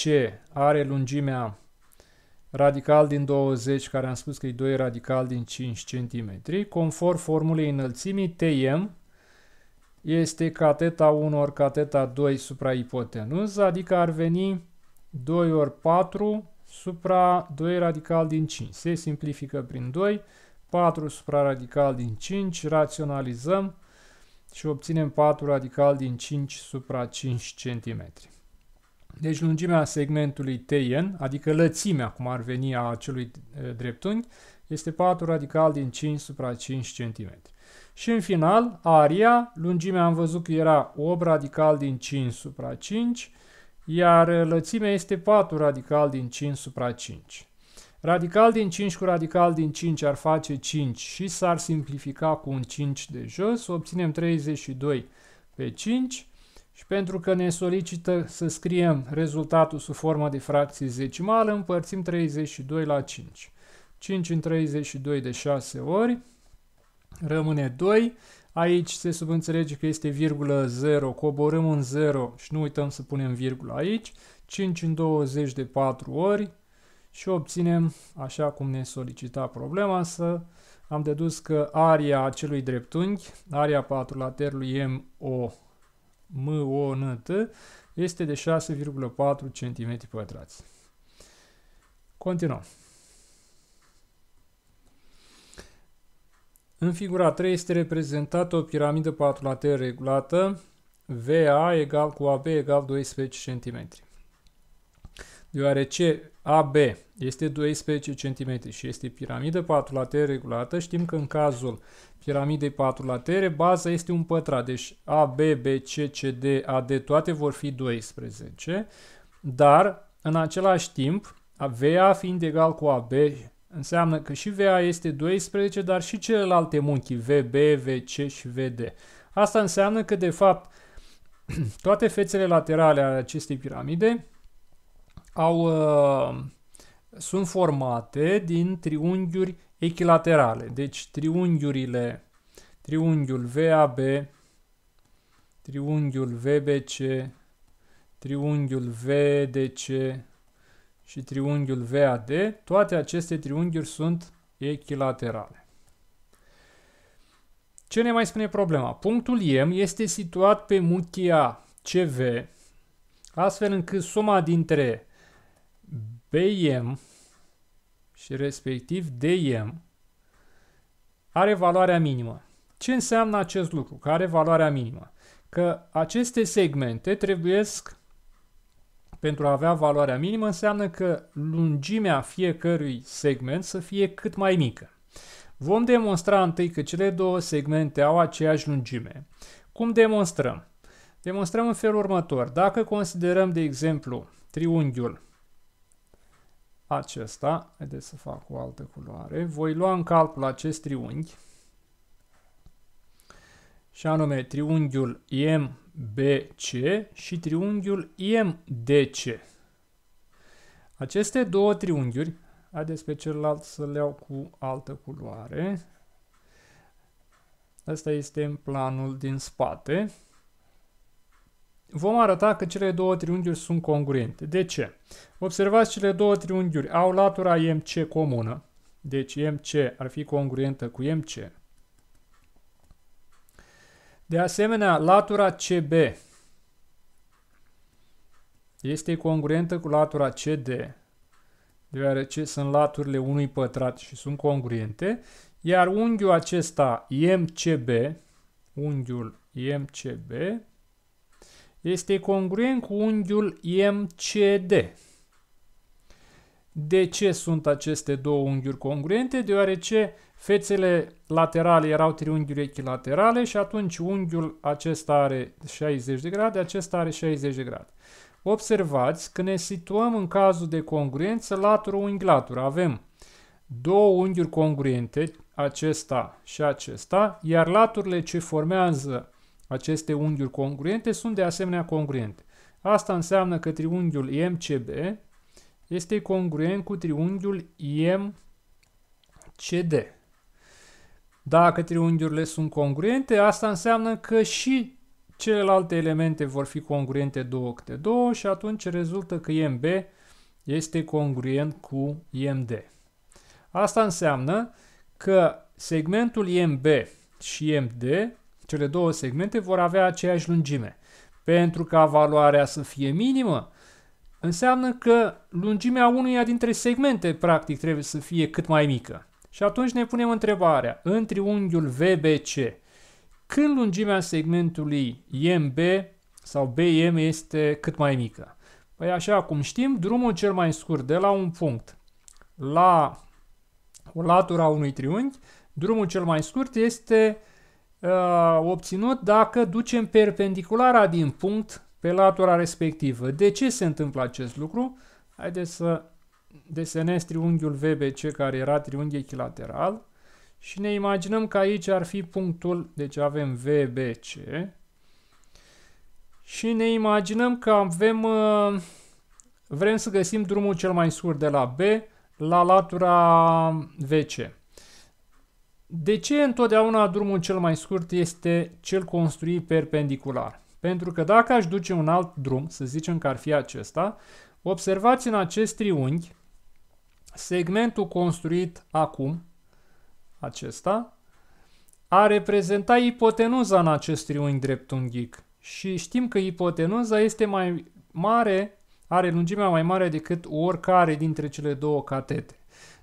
are lungimea radical din 20, care am spus că e 2 radical din 5 cm, conform formulei înălțimii, TM este cateta 1 ori cateta 2 supra ipotenuză, adică ar veni 2 ori 4 supra 2 radical din 5. Se simplifică prin 2, 4 supra radical din 5, raționalizăm și obținem 4 radical din 5 supra 5 cm. Deci lungimea segmentului TN, adică lățimea, cum ar veni, a acelui dreptunghi, este 4 radical din 5 supra 5 cm. Și în final, aria, lungimea am văzut că era 8 radical din 5 supra 5, iar lățimea este 4 radical din 5 supra 5. Radical din 5 cu radical din 5 ar face 5 și s-ar simplifica cu un 5 de jos, obținem 32 pe 5 și pentru că ne solicită să scriem rezultatul sub formă de fracție zecimală, împărțim 32 la 5. 5 în 32 de 6 ori, rămâne 2. Aici se subînțelege că este virgulă 0, coborâm un 0 și nu uităm să punem virgulă aici. 5 în 20 de 4 ori și obținem, așa cum ne solicita problema, să am dedus că aria acelui dreptunghi, aria patrulaterului MO, T, este de 6,4 cm pătrați. Continuăm. În figura 3 este reprezentată o piramidă patrulateră regulată, VA egal cu AB egal 12 cm. Deoarece AB este 12 cm și este piramidă patrulateră regulată, știm că în cazul piramidei patrulatere baza este un pătrat, deci AB, BC, CD, AD toate vor fi 12, dar în același timp VA fiind egal cu AB Înseamnă că și VA este 12, dar și celelalte munchi, VB, VC și VD. Asta înseamnă că, de fapt, toate fețele laterale ale acestei piramide au, uh, sunt formate din triunghiuri echilaterale. Deci triunghiurile, triunghiul VAB, triunghiul VBC, triunghiul VDC și triunghiul VAD, toate aceste triunghiuri sunt echilaterale. Ce ne mai spune problema? Punctul M este situat pe muchia CV, astfel încât suma dintre BM și respectiv DM are valoarea minimă. Ce înseamnă acest lucru? Care are valoarea minimă? Că aceste segmente trebuiesc pentru a avea valoarea minimă înseamnă că lungimea fiecărui segment să fie cât mai mică. Vom demonstra întâi că cele două segmente au aceeași lungime. Cum demonstrăm? Demonstrăm în felul următor. Dacă considerăm, de exemplu, triunghiul acesta, haideți să fac o altă culoare, voi lua în calcul acest triunghi, și anume triunghiul IM BC și triunghiul IMDC. Aceste două triunghiuri, haideți pe celălalt să le iau cu altă culoare. Asta este în planul din spate. Vom arăta că cele două triunghiuri sunt congruente. De ce? Observați, cele două triunghiuri au latura MC comună, deci MC ar fi congruentă cu MC. De asemenea, latura CB este congruentă cu latura CD, deoarece sunt laturile unui pătrat și sunt congruente, iar unghiul acesta MCB, unghiul MCB, este congruent cu unghiul MCD. De ce sunt aceste două unghiuri congruente? Deoarece Fețele laterale erau triunghiuri echilaterale și atunci unghiul acesta are 60 de grade, acesta are 60 de grade. Observați că ne situăm în cazul de congruență latură-unghi-latură. Avem două unghiuri congruente, acesta și acesta, iar laturile ce formează aceste unghiuri congruente sunt de asemenea congruente. Asta înseamnă că triunghiul MCB este congruent cu triunghiul MCD. Dacă triunghiurile sunt congruente, asta înseamnă că și celelalte elemente vor fi congruente 2 octe 2 și atunci rezultă că IMB este congruent cu IMD. Asta înseamnă că segmentul IMB și IMD, cele două segmente, vor avea aceeași lungime. Pentru ca valoarea să fie minimă, înseamnă că lungimea unuia dintre segmente, practic, trebuie să fie cât mai mică. Și atunci ne punem întrebarea, în triunghiul VBC, când lungimea segmentului IMB sau BM este cât mai mică? Păi așa cum știm, drumul cel mai scurt de la un punct la o latura unui triunghi, drumul cel mai scurt este uh, obținut dacă ducem perpendiculara din punct pe latura respectivă. De ce se întâmplă acest lucru? Haideți să desenez triunghiul VBC care era triunghi echilateral și ne imaginăm că aici ar fi punctul, deci avem VBC și ne imaginăm că avem, uh, vrem să găsim drumul cel mai scurt de la B la latura VC. De ce întotdeauna drumul cel mai scurt este cel construit perpendicular? Pentru că dacă aș duce un alt drum, să zicem că ar fi acesta, observați în acest triunghi segmentul construit acum, acesta, a reprezenta ipotenuza în acest triunghi dreptunghic. Și știm că ipotenuza este mai mare, are lungimea mai mare decât oricare dintre cele două catete.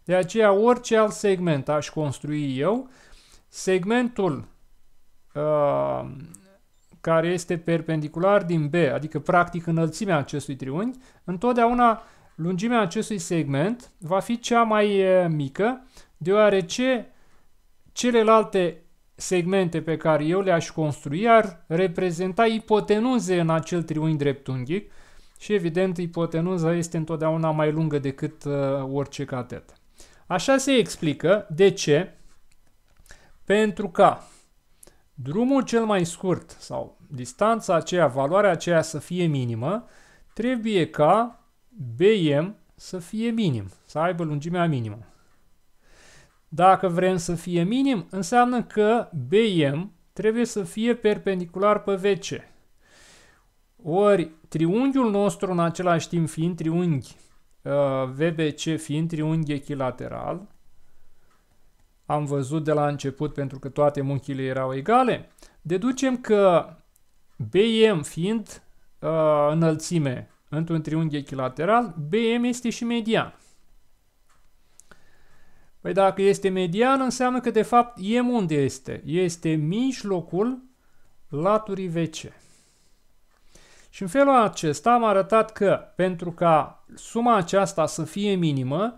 De aceea, orice alt segment aș construi eu, segmentul uh, care este perpendicular din B, adică practic înălțimea acestui triunghi, întotdeauna Lungimea acestui segment va fi cea mai mică, deoarece celelalte segmente pe care eu le-aș construi ar reprezenta ipotenuze în acel triunghi dreptunghic și evident ipotenuza este întotdeauna mai lungă decât orice catet. Așa se explică de ce, pentru că drumul cel mai scurt sau distanța aceea, valoarea aceea să fie minimă, trebuie ca BM să fie minim, să aibă lungimea minimă. Dacă vrem să fie minim, înseamnă că BM trebuie să fie perpendicular pe VC. Ori triunghiul nostru în același timp fiind triunghi uh, VBC fiind triunghi echilateral, am văzut de la început pentru că toate munchile erau egale, deducem că BM fiind uh, înălțime într-un triunghi echilateral, BM este și median. Păi dacă este median, înseamnă că de fapt M unde este? Este mijlocul laturii VC. Și în felul acesta am arătat că pentru ca suma aceasta să fie minimă,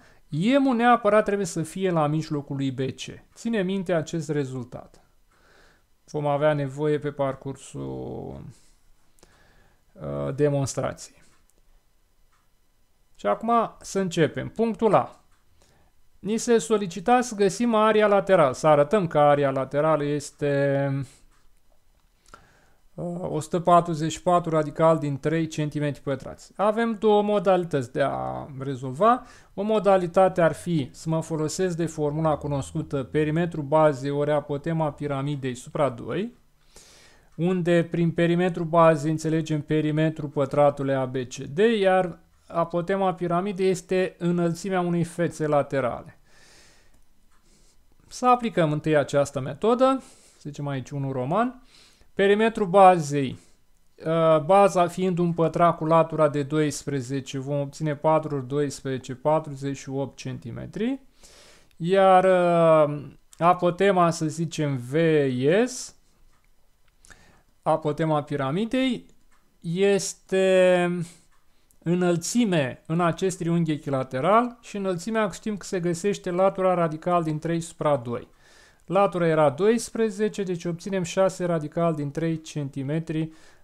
m neapărat trebuie să fie la mijlocul lui BC. Ține minte acest rezultat. Vom avea nevoie pe parcursul uh, demonstrației. Și acum să începem. Punctul A. Ni se solicita să găsim aria laterală, să arătăm că aria laterală este 144 uh, radical din 3 cm pătrați. Avem două modalități de a rezolva. O modalitate ar fi să mă folosesc de formula cunoscută perimetru bazei ori apotema piramidei supra 2, unde prin perimetru bazei înțelegem perimetru pătratului ABCD, iar apotema piramidei este înălțimea unei fețe laterale. Să aplicăm întâi această metodă, să zicem aici unul roman. Perimetru bazei, ă, baza fiind un pătrat cu latura de 12, vom obține 4 12, 48 cm. Iar ă, apotema, să zicem, VS, apotema piramidei, este înălțime în acest triunghi echilateral și înălțimea știm că se găsește latura radical din 3 supra 2. Latura era 12, deci obținem 6 radical din 3 cm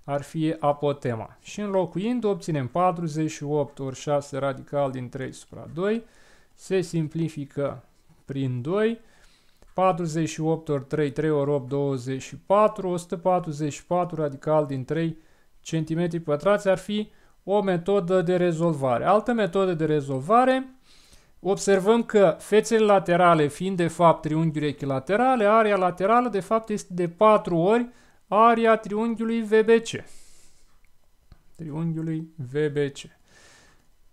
ar fi apotema. Și înlocuind obținem 48 ori 6 radical din 3 supra 2, se simplifică prin 2, 48 ori 3, 3 ori 8, 24, 144 radical din 3 cm pătrați ar fi o metodă de rezolvare. Altă metodă de rezolvare, observăm că fețele laterale fiind de fapt triunghiuri echilaterale, area laterală de fapt este de 4 ori area triunghiului VBC. Triunghiului VBC.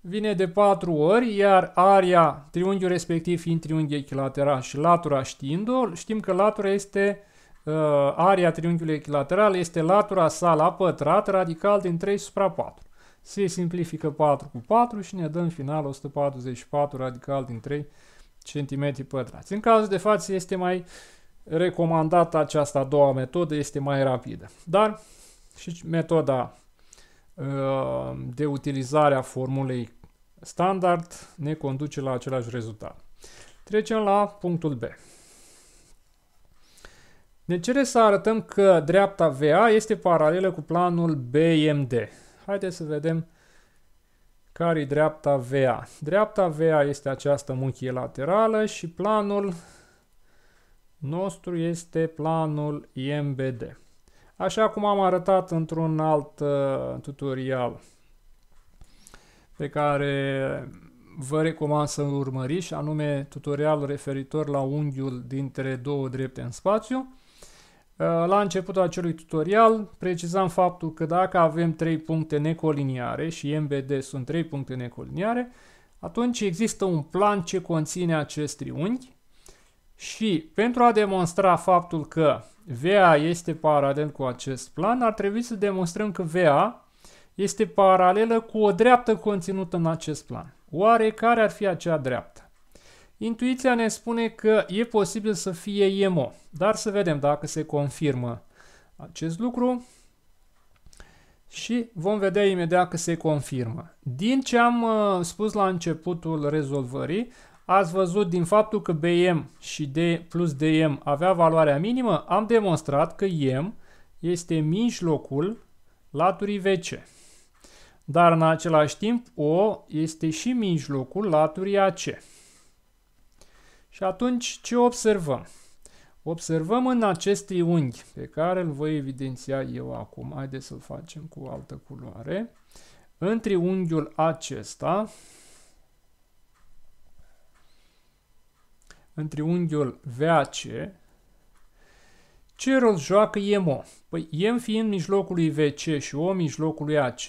Vine de 4 ori, iar area triunghiului respectiv fiind triunghi echilateral și latura știind-o, știm că latura este uh, area triunghiului echilateral este latura sa la pătrat radical din 3 supra 4 se simplifică 4 cu 4 și ne dă în final 144 radical din 3 cm pătrați. În cazul de față este mai recomandată această a doua metodă, este mai rapidă. Dar și metoda uh, de utilizare a formulei standard ne conduce la același rezultat. Trecem la punctul B. Ne cere să arătăm că dreapta VA este paralelă cu planul BMD. Haideți să vedem care-i dreapta VA. Dreapta VA este această munchie laterală și planul nostru este planul IMBD. Așa cum am arătat într-un alt uh, tutorial pe care vă recomand să urmăriți, anume tutorial referitor la unghiul dintre două drepte în spațiu, Uh, la începutul acelui tutorial precizam faptul că dacă avem trei puncte necoliniare și MBD sunt trei puncte necoliniare, atunci există un plan ce conține acest triunghi și pentru a demonstra faptul că VA este paralel cu acest plan, ar trebui să demonstrăm că VA este paralelă cu o dreaptă conținută în acest plan. Oare care ar fi acea dreaptă? Intuiția ne spune că e posibil să fie emo, dar să vedem dacă se confirmă acest lucru și vom vedea imediat că se confirmă. Din ce am uh, spus la începutul rezolvării, ați văzut din faptul că BM și D plus DM avea valoarea minimă, am demonstrat că M este mijlocul laturii VC. Dar în același timp O este și mijlocul laturii AC. Și atunci ce observăm? Observăm în acest unghi pe care îl voi evidenția eu acum, haideți să-l facem cu altă culoare, în triunghiul acesta, în triunghiul VAC, ce rol joacă EMO? Păi EM fiind mijlocului VC și O mijlocului AC,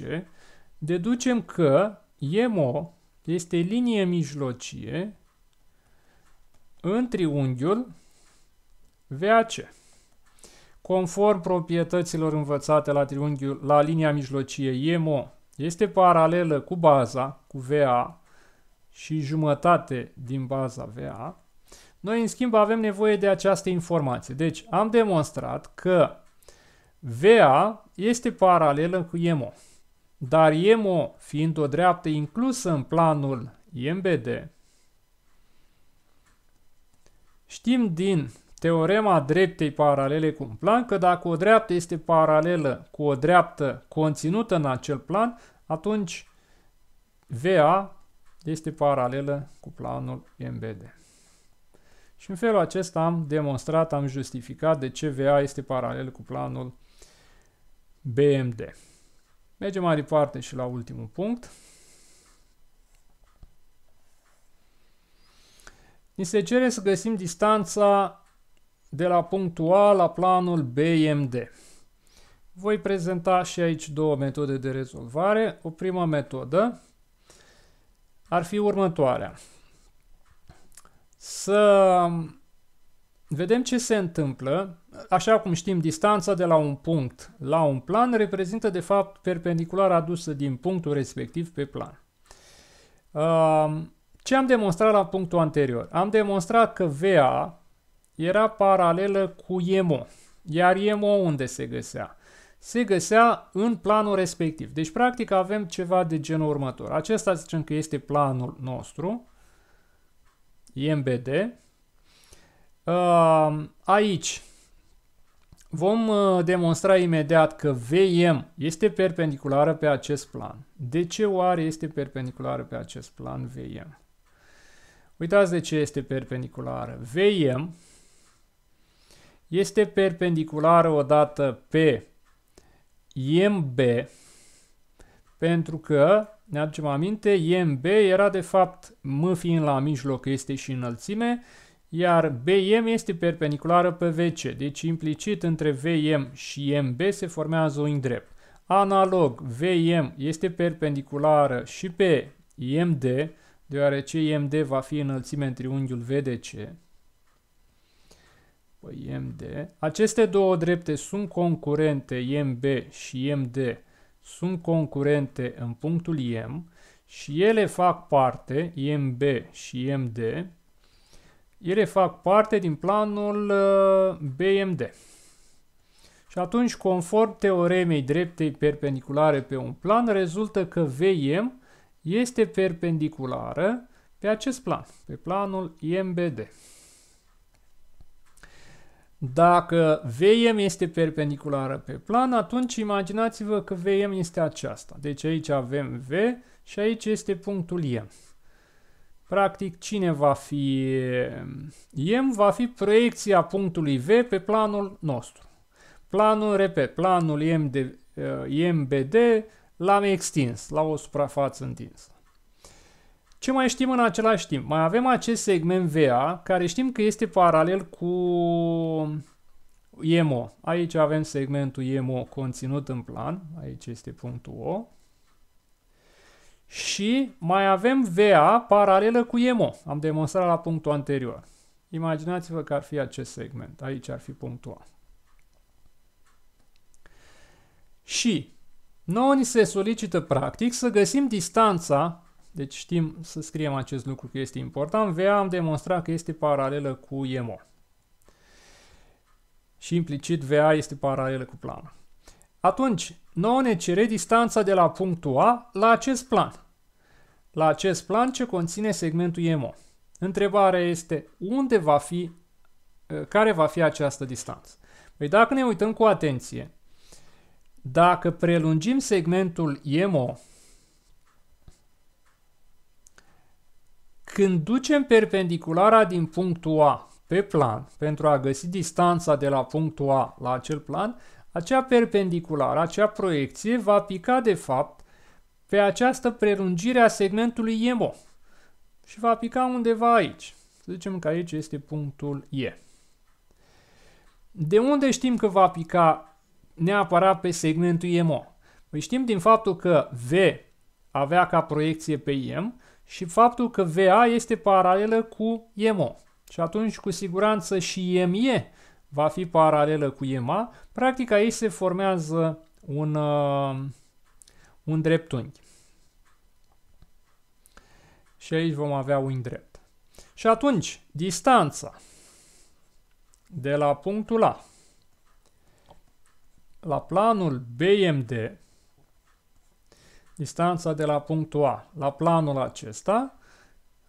deducem că EMO este linie mijlocie în triunghiul VAC. Conform proprietăților învățate la triunghiul, la linia mijlocie EMO, este paralelă cu baza, cu VA, și jumătate din baza VA, noi în schimb avem nevoie de această informație. Deci am demonstrat că VA este paralelă cu EMO, dar EMO fiind o dreaptă inclusă în planul MBD, Știm din teorema dreptei paralele cu un plan că dacă o dreaptă este paralelă cu o dreaptă conținută în acel plan, atunci VA este paralelă cu planul MBD. Și în felul acesta am demonstrat, am justificat de ce VA este paralel cu planul BMD. Mergem mai departe și la ultimul punct. Ni se cere să găsim distanța de la punctul A la planul BMD. Voi prezenta și aici două metode de rezolvare. O primă metodă ar fi următoarea. Să vedem ce se întâmplă. Așa cum știm, distanța de la un punct la un plan reprezintă de fapt perpendiculara adusă din punctul respectiv pe plan. Ce am demonstrat la punctul anterior? Am demonstrat că VA era paralelă cu EMO, iar EMO unde se găsea? Se găsea în planul respectiv. Deci, practic, avem ceva de genul următor. Acesta zicem că este planul nostru, IMBD. Aici vom uh, demonstra imediat că VM este perpendiculară pe acest plan. De ce oare este perpendiculară pe acest plan VM? Uitați de ce este perpendiculară. VM este perpendiculară odată pe IMB pentru că, ne aducem aminte, IMB era de fapt M fiind la mijloc este și înălțime, iar BM este perpendiculară pe VC, deci implicit între VM și MB se formează un drept. Analog, VM este perpendiculară și pe IMD, deoarece IMD va fi înălțime în triunghiul VDC, păi, IMD, aceste două drepte sunt concurente IMB și IMD sunt concurente în punctul IM și ele fac parte, IMB și IMD, ele fac parte din planul uh, BMD. Și atunci, conform teoremei dreptei perpendiculare pe un plan, rezultă că VM este perpendiculară pe acest plan, pe planul IMBD. Dacă VM este perpendiculară pe plan, atunci imaginați-vă că VM este aceasta. Deci aici avem V și aici este punctul M. Practic, cine va fi M Va fi proiecția punctului V pe planul nostru. Planul, repet, planul IMD, IMBD l-am extins la o suprafață întinsă. Ce mai știm în același timp? Mai avem acest segment VA, care știm că este paralel cu EMO. Aici avem segmentul EMO conținut în plan, aici este punctul O. Și mai avem VA paralelă cu EMO, am demonstrat la punctul anterior. Imaginați-vă că ar fi acest segment, aici ar fi punctul A. Și noi ni se solicită practic să găsim distanța, deci știm să scriem acest lucru că este important, VA am demonstrat că este paralelă cu EMO. Și implicit VA este paralelă cu planul. Atunci, nouă ne cere distanța de la punctul A la acest plan. La acest plan ce conține segmentul EMO. Întrebarea este unde va fi, care va fi această distanță. Păi dacă ne uităm cu atenție, dacă prelungim segmentul EMO, când ducem perpendiculara din punctul A pe plan pentru a găsi distanța de la punctul A la acel plan, acea perpendiculară, acea proiecție va pica de fapt pe această prelungire a segmentului EMO și va pica undeva aici. Să zicem că aici este punctul E. De unde știm că va pica neapărat pe segmentul IMO. Păi știm din faptul că V avea ca proiecție pe IM și faptul că VA este paralelă cu IMO. Și atunci, cu siguranță, și IME va fi paralelă cu IMA. Practic, aici se formează un, uh, un dreptunghi. Și aici vom avea un drept. Și atunci, distanța de la punctul A la planul BMD, distanța de la punctul A, la planul acesta,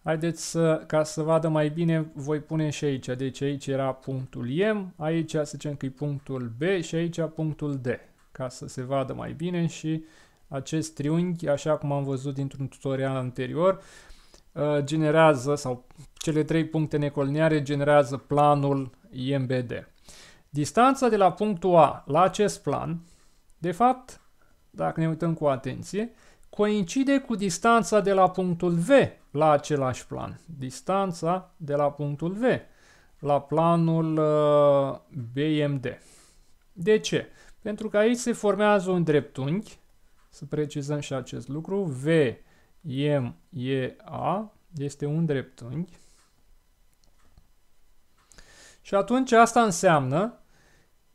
haideți să, ca să vadă mai bine, voi pune și aici. Deci aici era punctul M, aici să zicem că e punctul B și aici punctul D, ca să se vadă mai bine și acest triunghi, așa cum am văzut dintr-un tutorial anterior, uh, generează, sau cele trei puncte necolineare generează planul IMBD. Distanța de la punctul A la acest plan, de fapt, dacă ne uităm cu atenție, coincide cu distanța de la punctul V la același plan. Distanța de la punctul V la planul uh, BMD. De ce? Pentru că aici se formează un dreptunghi, să precizăm și acest lucru, V, M, E, A este un dreptunghi. Și atunci asta înseamnă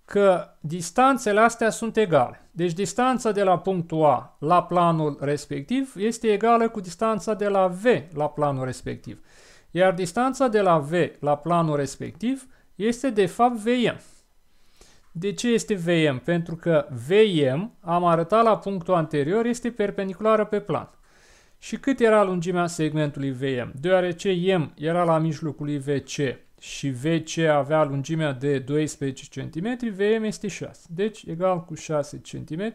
că distanțele astea sunt egale. Deci distanța de la punctul A la planul respectiv este egală cu distanța de la V la planul respectiv. Iar distanța de la V la planul respectiv este de fapt VM. De ce este VM? Pentru că VM, am arătat la punctul anterior, este perpendiculară pe plan. Și cât era lungimea segmentului VM? Deoarece M era la mijlocul lui VC, și VC avea lungimea de 12 cm, VM este 6. Deci egal cu 6 cm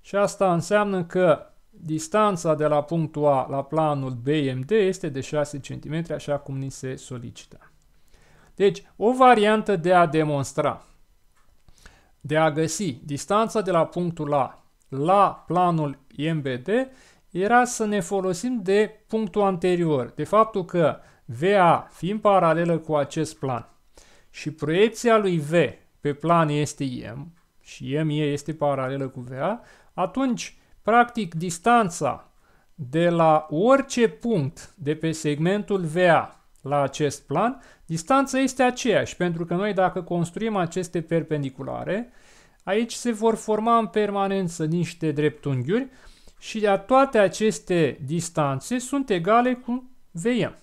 și asta înseamnă că distanța de la punctul A la planul BMD este de 6 cm, așa cum ni se solicită. Deci, o variantă de a demonstra, de a găsi distanța de la punctul A la planul MBD, era să ne folosim de punctul anterior, de faptul că VA fiind paralelă cu acest plan și proiecția lui V pe plan este M și ME este paralelă cu VA, atunci, practic, distanța de la orice punct de pe segmentul VA la acest plan, distanța este aceeași, pentru că noi dacă construim aceste perpendiculare, aici se vor forma în permanență niște dreptunghiuri și toate aceste distanțe sunt egale cu VM.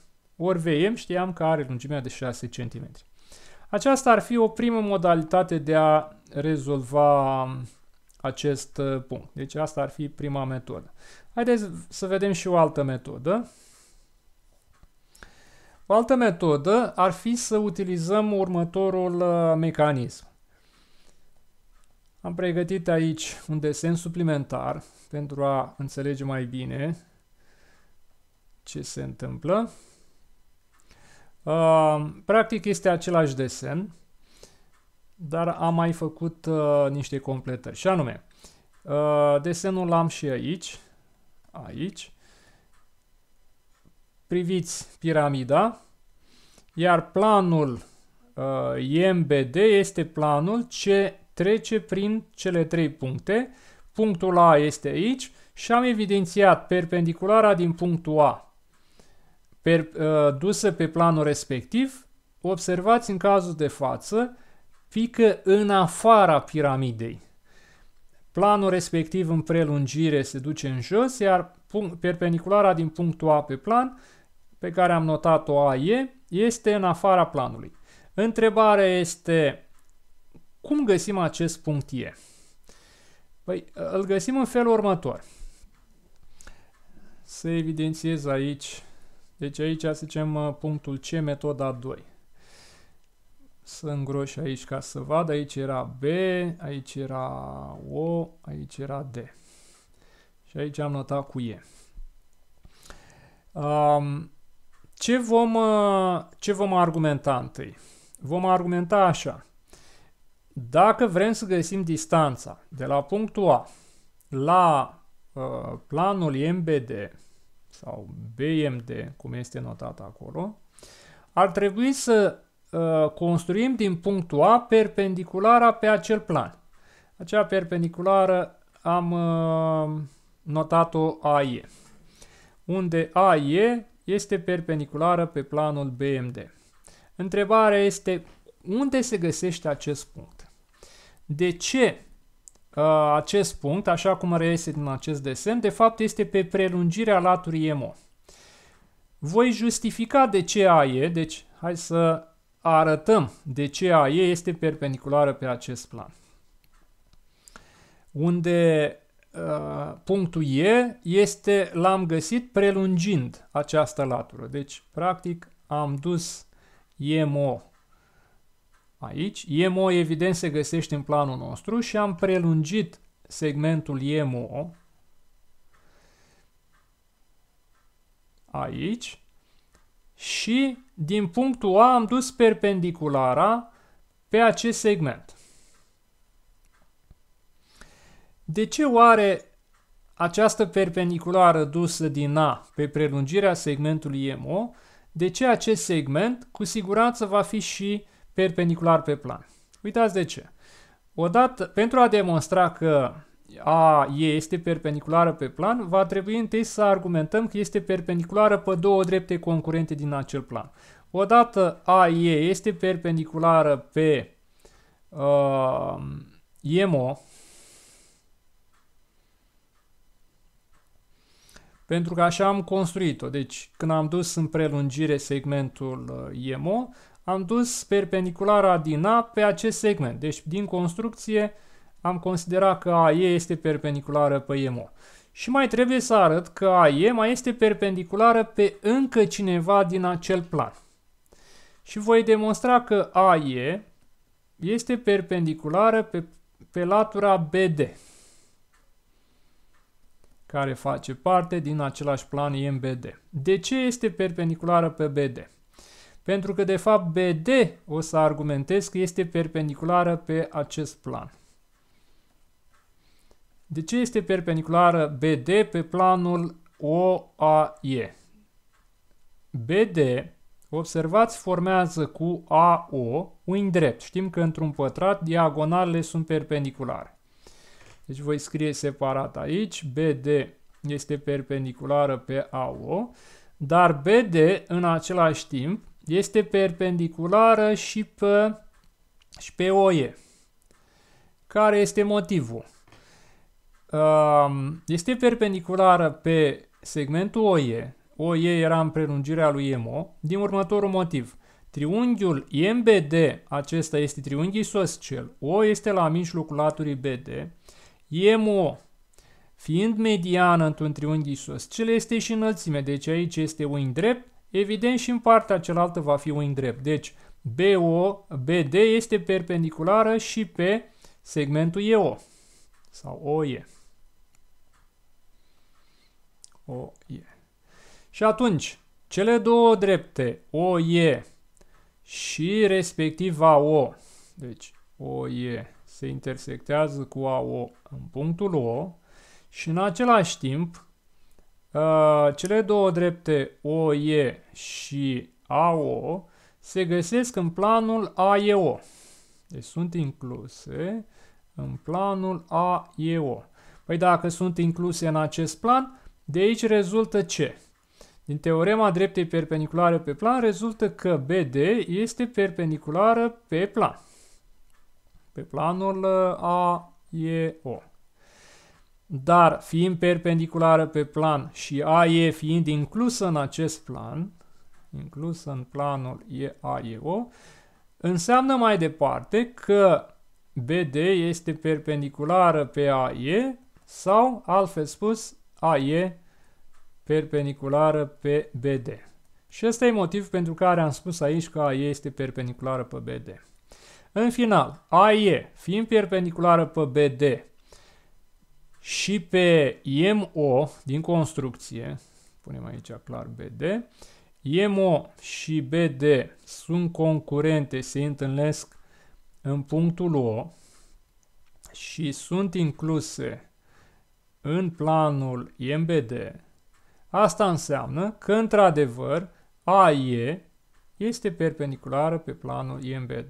Ori VM știam că are lungimea de 6 cm. Aceasta ar fi o primă modalitate de a rezolva um, acest uh, punct. Deci asta ar fi prima metodă. Haideți să vedem și o altă metodă. O altă metodă ar fi să utilizăm următorul uh, mecanism. Am pregătit aici un desen suplimentar pentru a înțelege mai bine ce se întâmplă practic este același desen, dar am mai făcut uh, niște completări. Și anume, uh, desenul l-am și aici, aici. Priviți piramida, iar planul uh, IMBD este planul ce trece prin cele trei puncte. Punctul A este aici și am evidențiat perpendiculara din punctul A per, uh, dusă pe planul respectiv, observați în cazul de față, pică în afara piramidei. Planul respectiv în prelungire se duce în jos, iar punct, perpendiculara din punctul A pe plan, pe care am notat-o AE, este în afara planului. Întrebarea este, cum găsim acest punct E? Păi, îl găsim în felul următor. Să evidențiez aici deci aici, să zicem, uh, punctul C, metoda 2. Să îngroși aici ca să vadă. Aici era B, aici era O, aici era D. Și aici am notat cu E. ce, vom, uh, ce vom argumenta întâi? Vom argumenta așa. Dacă vrem să găsim distanța de la punctul A la uh, planul MBD, sau BMD, cum este notat acolo, ar trebui să uh, construim din punctul A perpendiculara pe acel plan. Acea perpendiculară am uh, notat-o AE, unde AE este perpendiculară pe planul BMD. Întrebarea este unde se găsește acest punct? De ce Uh, acest punct, așa cum reiese din acest desen, de fapt este pe prelungirea laturii MO. Voi justifica de ce AE, deci hai să arătăm de ce AE este perpendiculară pe acest plan. Unde uh, punctul E este, l-am găsit prelungind această latură. Deci, practic, am dus EMO aici. EMO evident se găsește în planul nostru și am prelungit segmentul EMO aici și din punctul A am dus perpendiculara pe acest segment. De ce oare această perpendiculară dusă din A pe prelungirea segmentului EMO? de ce acest segment cu siguranță va fi și uh, perpendicular pe plan. Uitați de ce. Odată, pentru a demonstra că a e este perpendiculară pe plan, va trebui întâi să argumentăm că este perpendiculară pe două drepte concurente din acel plan. Odată AE este perpendiculară pe uh, EMO, pentru că așa am construit-o. Deci când am dus în prelungire segmentul EMO, uh, am dus perpendiculara din A pe acest segment. Deci din construcție am considerat că AE este perpendiculară pe EMO. Și mai trebuie să arăt că AE mai este perpendiculară pe încă cineva din acel plan. Și voi demonstra că AE este perpendiculară pe, pe latura BD, care face parte din același plan IMBD. De ce este perpendiculară pe BD? Pentru că, de fapt, BD, o să argumentez că este perpendiculară pe acest plan. De ce este perpendiculară BD pe planul OAE? BD, observați, formează cu AO un drept. Știm că într-un pătrat diagonalele sunt perpendiculare. Deci voi scrie separat aici, BD este perpendiculară pe AO, dar BD în același timp este perpendiculară și pe, și pe OE. Care este motivul? Um, este perpendiculară pe segmentul OE. OE era în prelungirea lui MO din următorul motiv. Triunghiul MBD, acesta este triunghi cel. O este la mijlocul laturii BD, MO fiind mediană într-un triunghi cel este și înălțime, deci aici este un drept Evident și în partea cealaltă va fi un drept. Deci BO, BD este perpendiculară și pe segmentul EO sau OE. OE. Și atunci, cele două drepte, OE și respectiv AO, deci OE se intersectează cu AO în punctul O și în același timp Uh, cele două drepte OE și AO se găsesc în planul AEO. Deci sunt incluse în planul AEO. Păi dacă sunt incluse în acest plan, de aici rezultă ce? Din teorema dreptei perpendiculare pe plan rezultă că BD este perpendiculară pe plan. Pe planul uh, AEO. Dar fiind perpendiculară pe plan și AE fiind inclusă în acest plan, inclusă în planul EAEO, înseamnă mai departe că BD este perpendiculară pe AE sau, altfel spus, AE perpendiculară pe BD. Și ăsta e motivul pentru care am spus aici că AE este perpendiculară pe BD. În final, AE fiind perpendiculară pe BD și pe MO din construcție, punem aici clar BD, MO și BD sunt concurente, se întâlnesc în punctul O și sunt incluse în planul MBD, asta înseamnă că, într-adevăr, AE este perpendiculară pe planul MBD.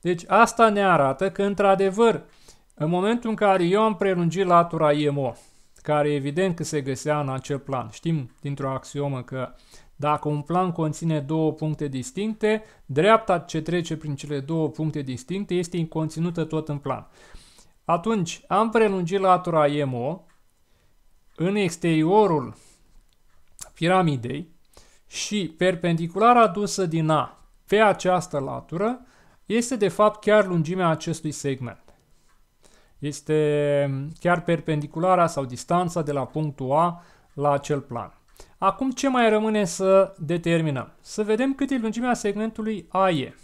Deci asta ne arată că, într-adevăr, în momentul în care eu am prelungit latura IMO, care evident că se găsea în acel plan, știm dintr-o axiomă că dacă un plan conține două puncte distincte, dreapta ce trece prin cele două puncte distincte este conținută tot în plan. Atunci, am prelungit latura IMO în exteriorul piramidei și perpendiculara adusă din A pe această latură este de fapt chiar lungimea acestui segment. Este mm, chiar perpendiculara sau distanța de la punctul A la acel plan. Acum ce mai rămâne să determinăm? Să vedem cât e lungimea segmentului AE.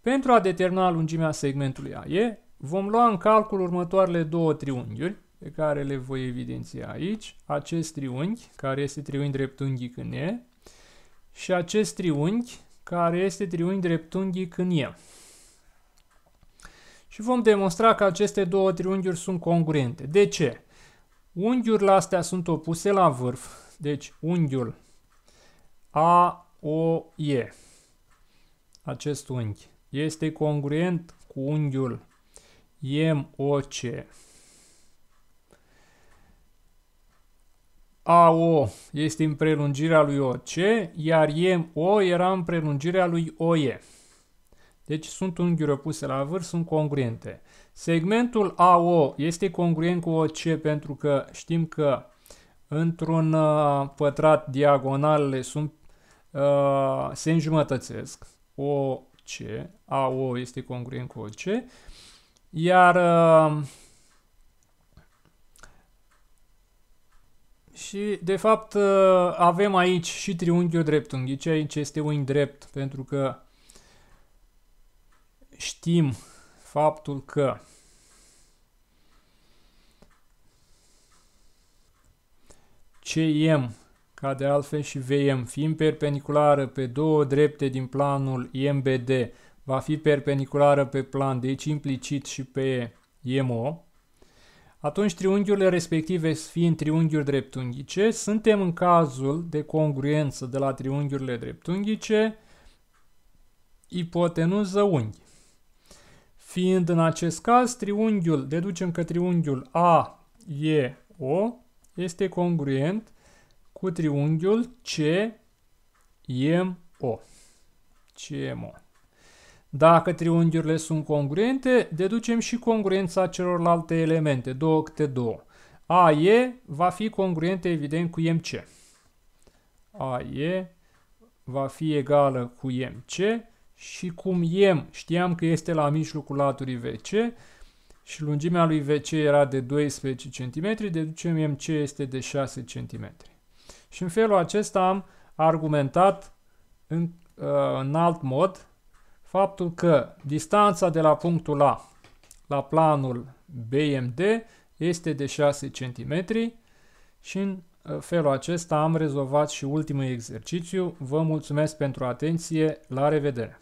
Pentru a determina lungimea segmentului AE, vom lua în calcul următoarele două triunghiuri pe care le voi evidenția aici. Acest triunghi, care este triunghi dreptunghi în E, și acest triunghi, care este triunghi dreptunghi în E și vom demonstra că aceste două triunghiuri sunt congruente. De ce? Unghiurile astea sunt opuse la vârf, deci unghiul AOE, acest unghi, este congruent cu unghiul MOC. AO este în prelungirea lui OC, iar MO era în prelungirea lui OE. Deci sunt unghiuri opuse la vârf, sunt congruente. Segmentul AO este congruent cu OC pentru că știm că într-un uh, pătrat diagonalele sunt, uh, se înjumătățesc. OC, AO este congruent cu OC, iar uh, Și, de fapt, avem aici și triunghiul dreptunghi. aici este unghi drept, pentru că știm faptul că CM, ca de altfel și VM, fiind perpendiculară pe două drepte din planul IMBD, va fi perpendiculară pe plan, deci implicit și pe IMO, atunci triunghiurile respective fiind triunghiuri dreptunghice, suntem în cazul de congruență de la triunghiurile dreptunghice, ipotenuză unghi. Fiind în acest caz, triunghiul, deducem că triunghiul AEO este congruent cu triunghiul CMO. CMO. Dacă triunghiurile sunt congruente, deducem și congruența celorlalte elemente, 2 câte 2. AE va fi congruentă evident cu MC. AE va fi egală cu MC și cum iem știam că este la mijlocul laturii VC și lungimea lui VC era de 12 cm, deducem MC este de 6 cm. Și în felul acesta am argumentat în, uh, în alt mod faptul că distanța de la punctul A la planul BMD este de 6 cm și în uh, felul acesta am rezolvat și ultimul exercițiu. Vă mulțumesc pentru atenție, la revedere!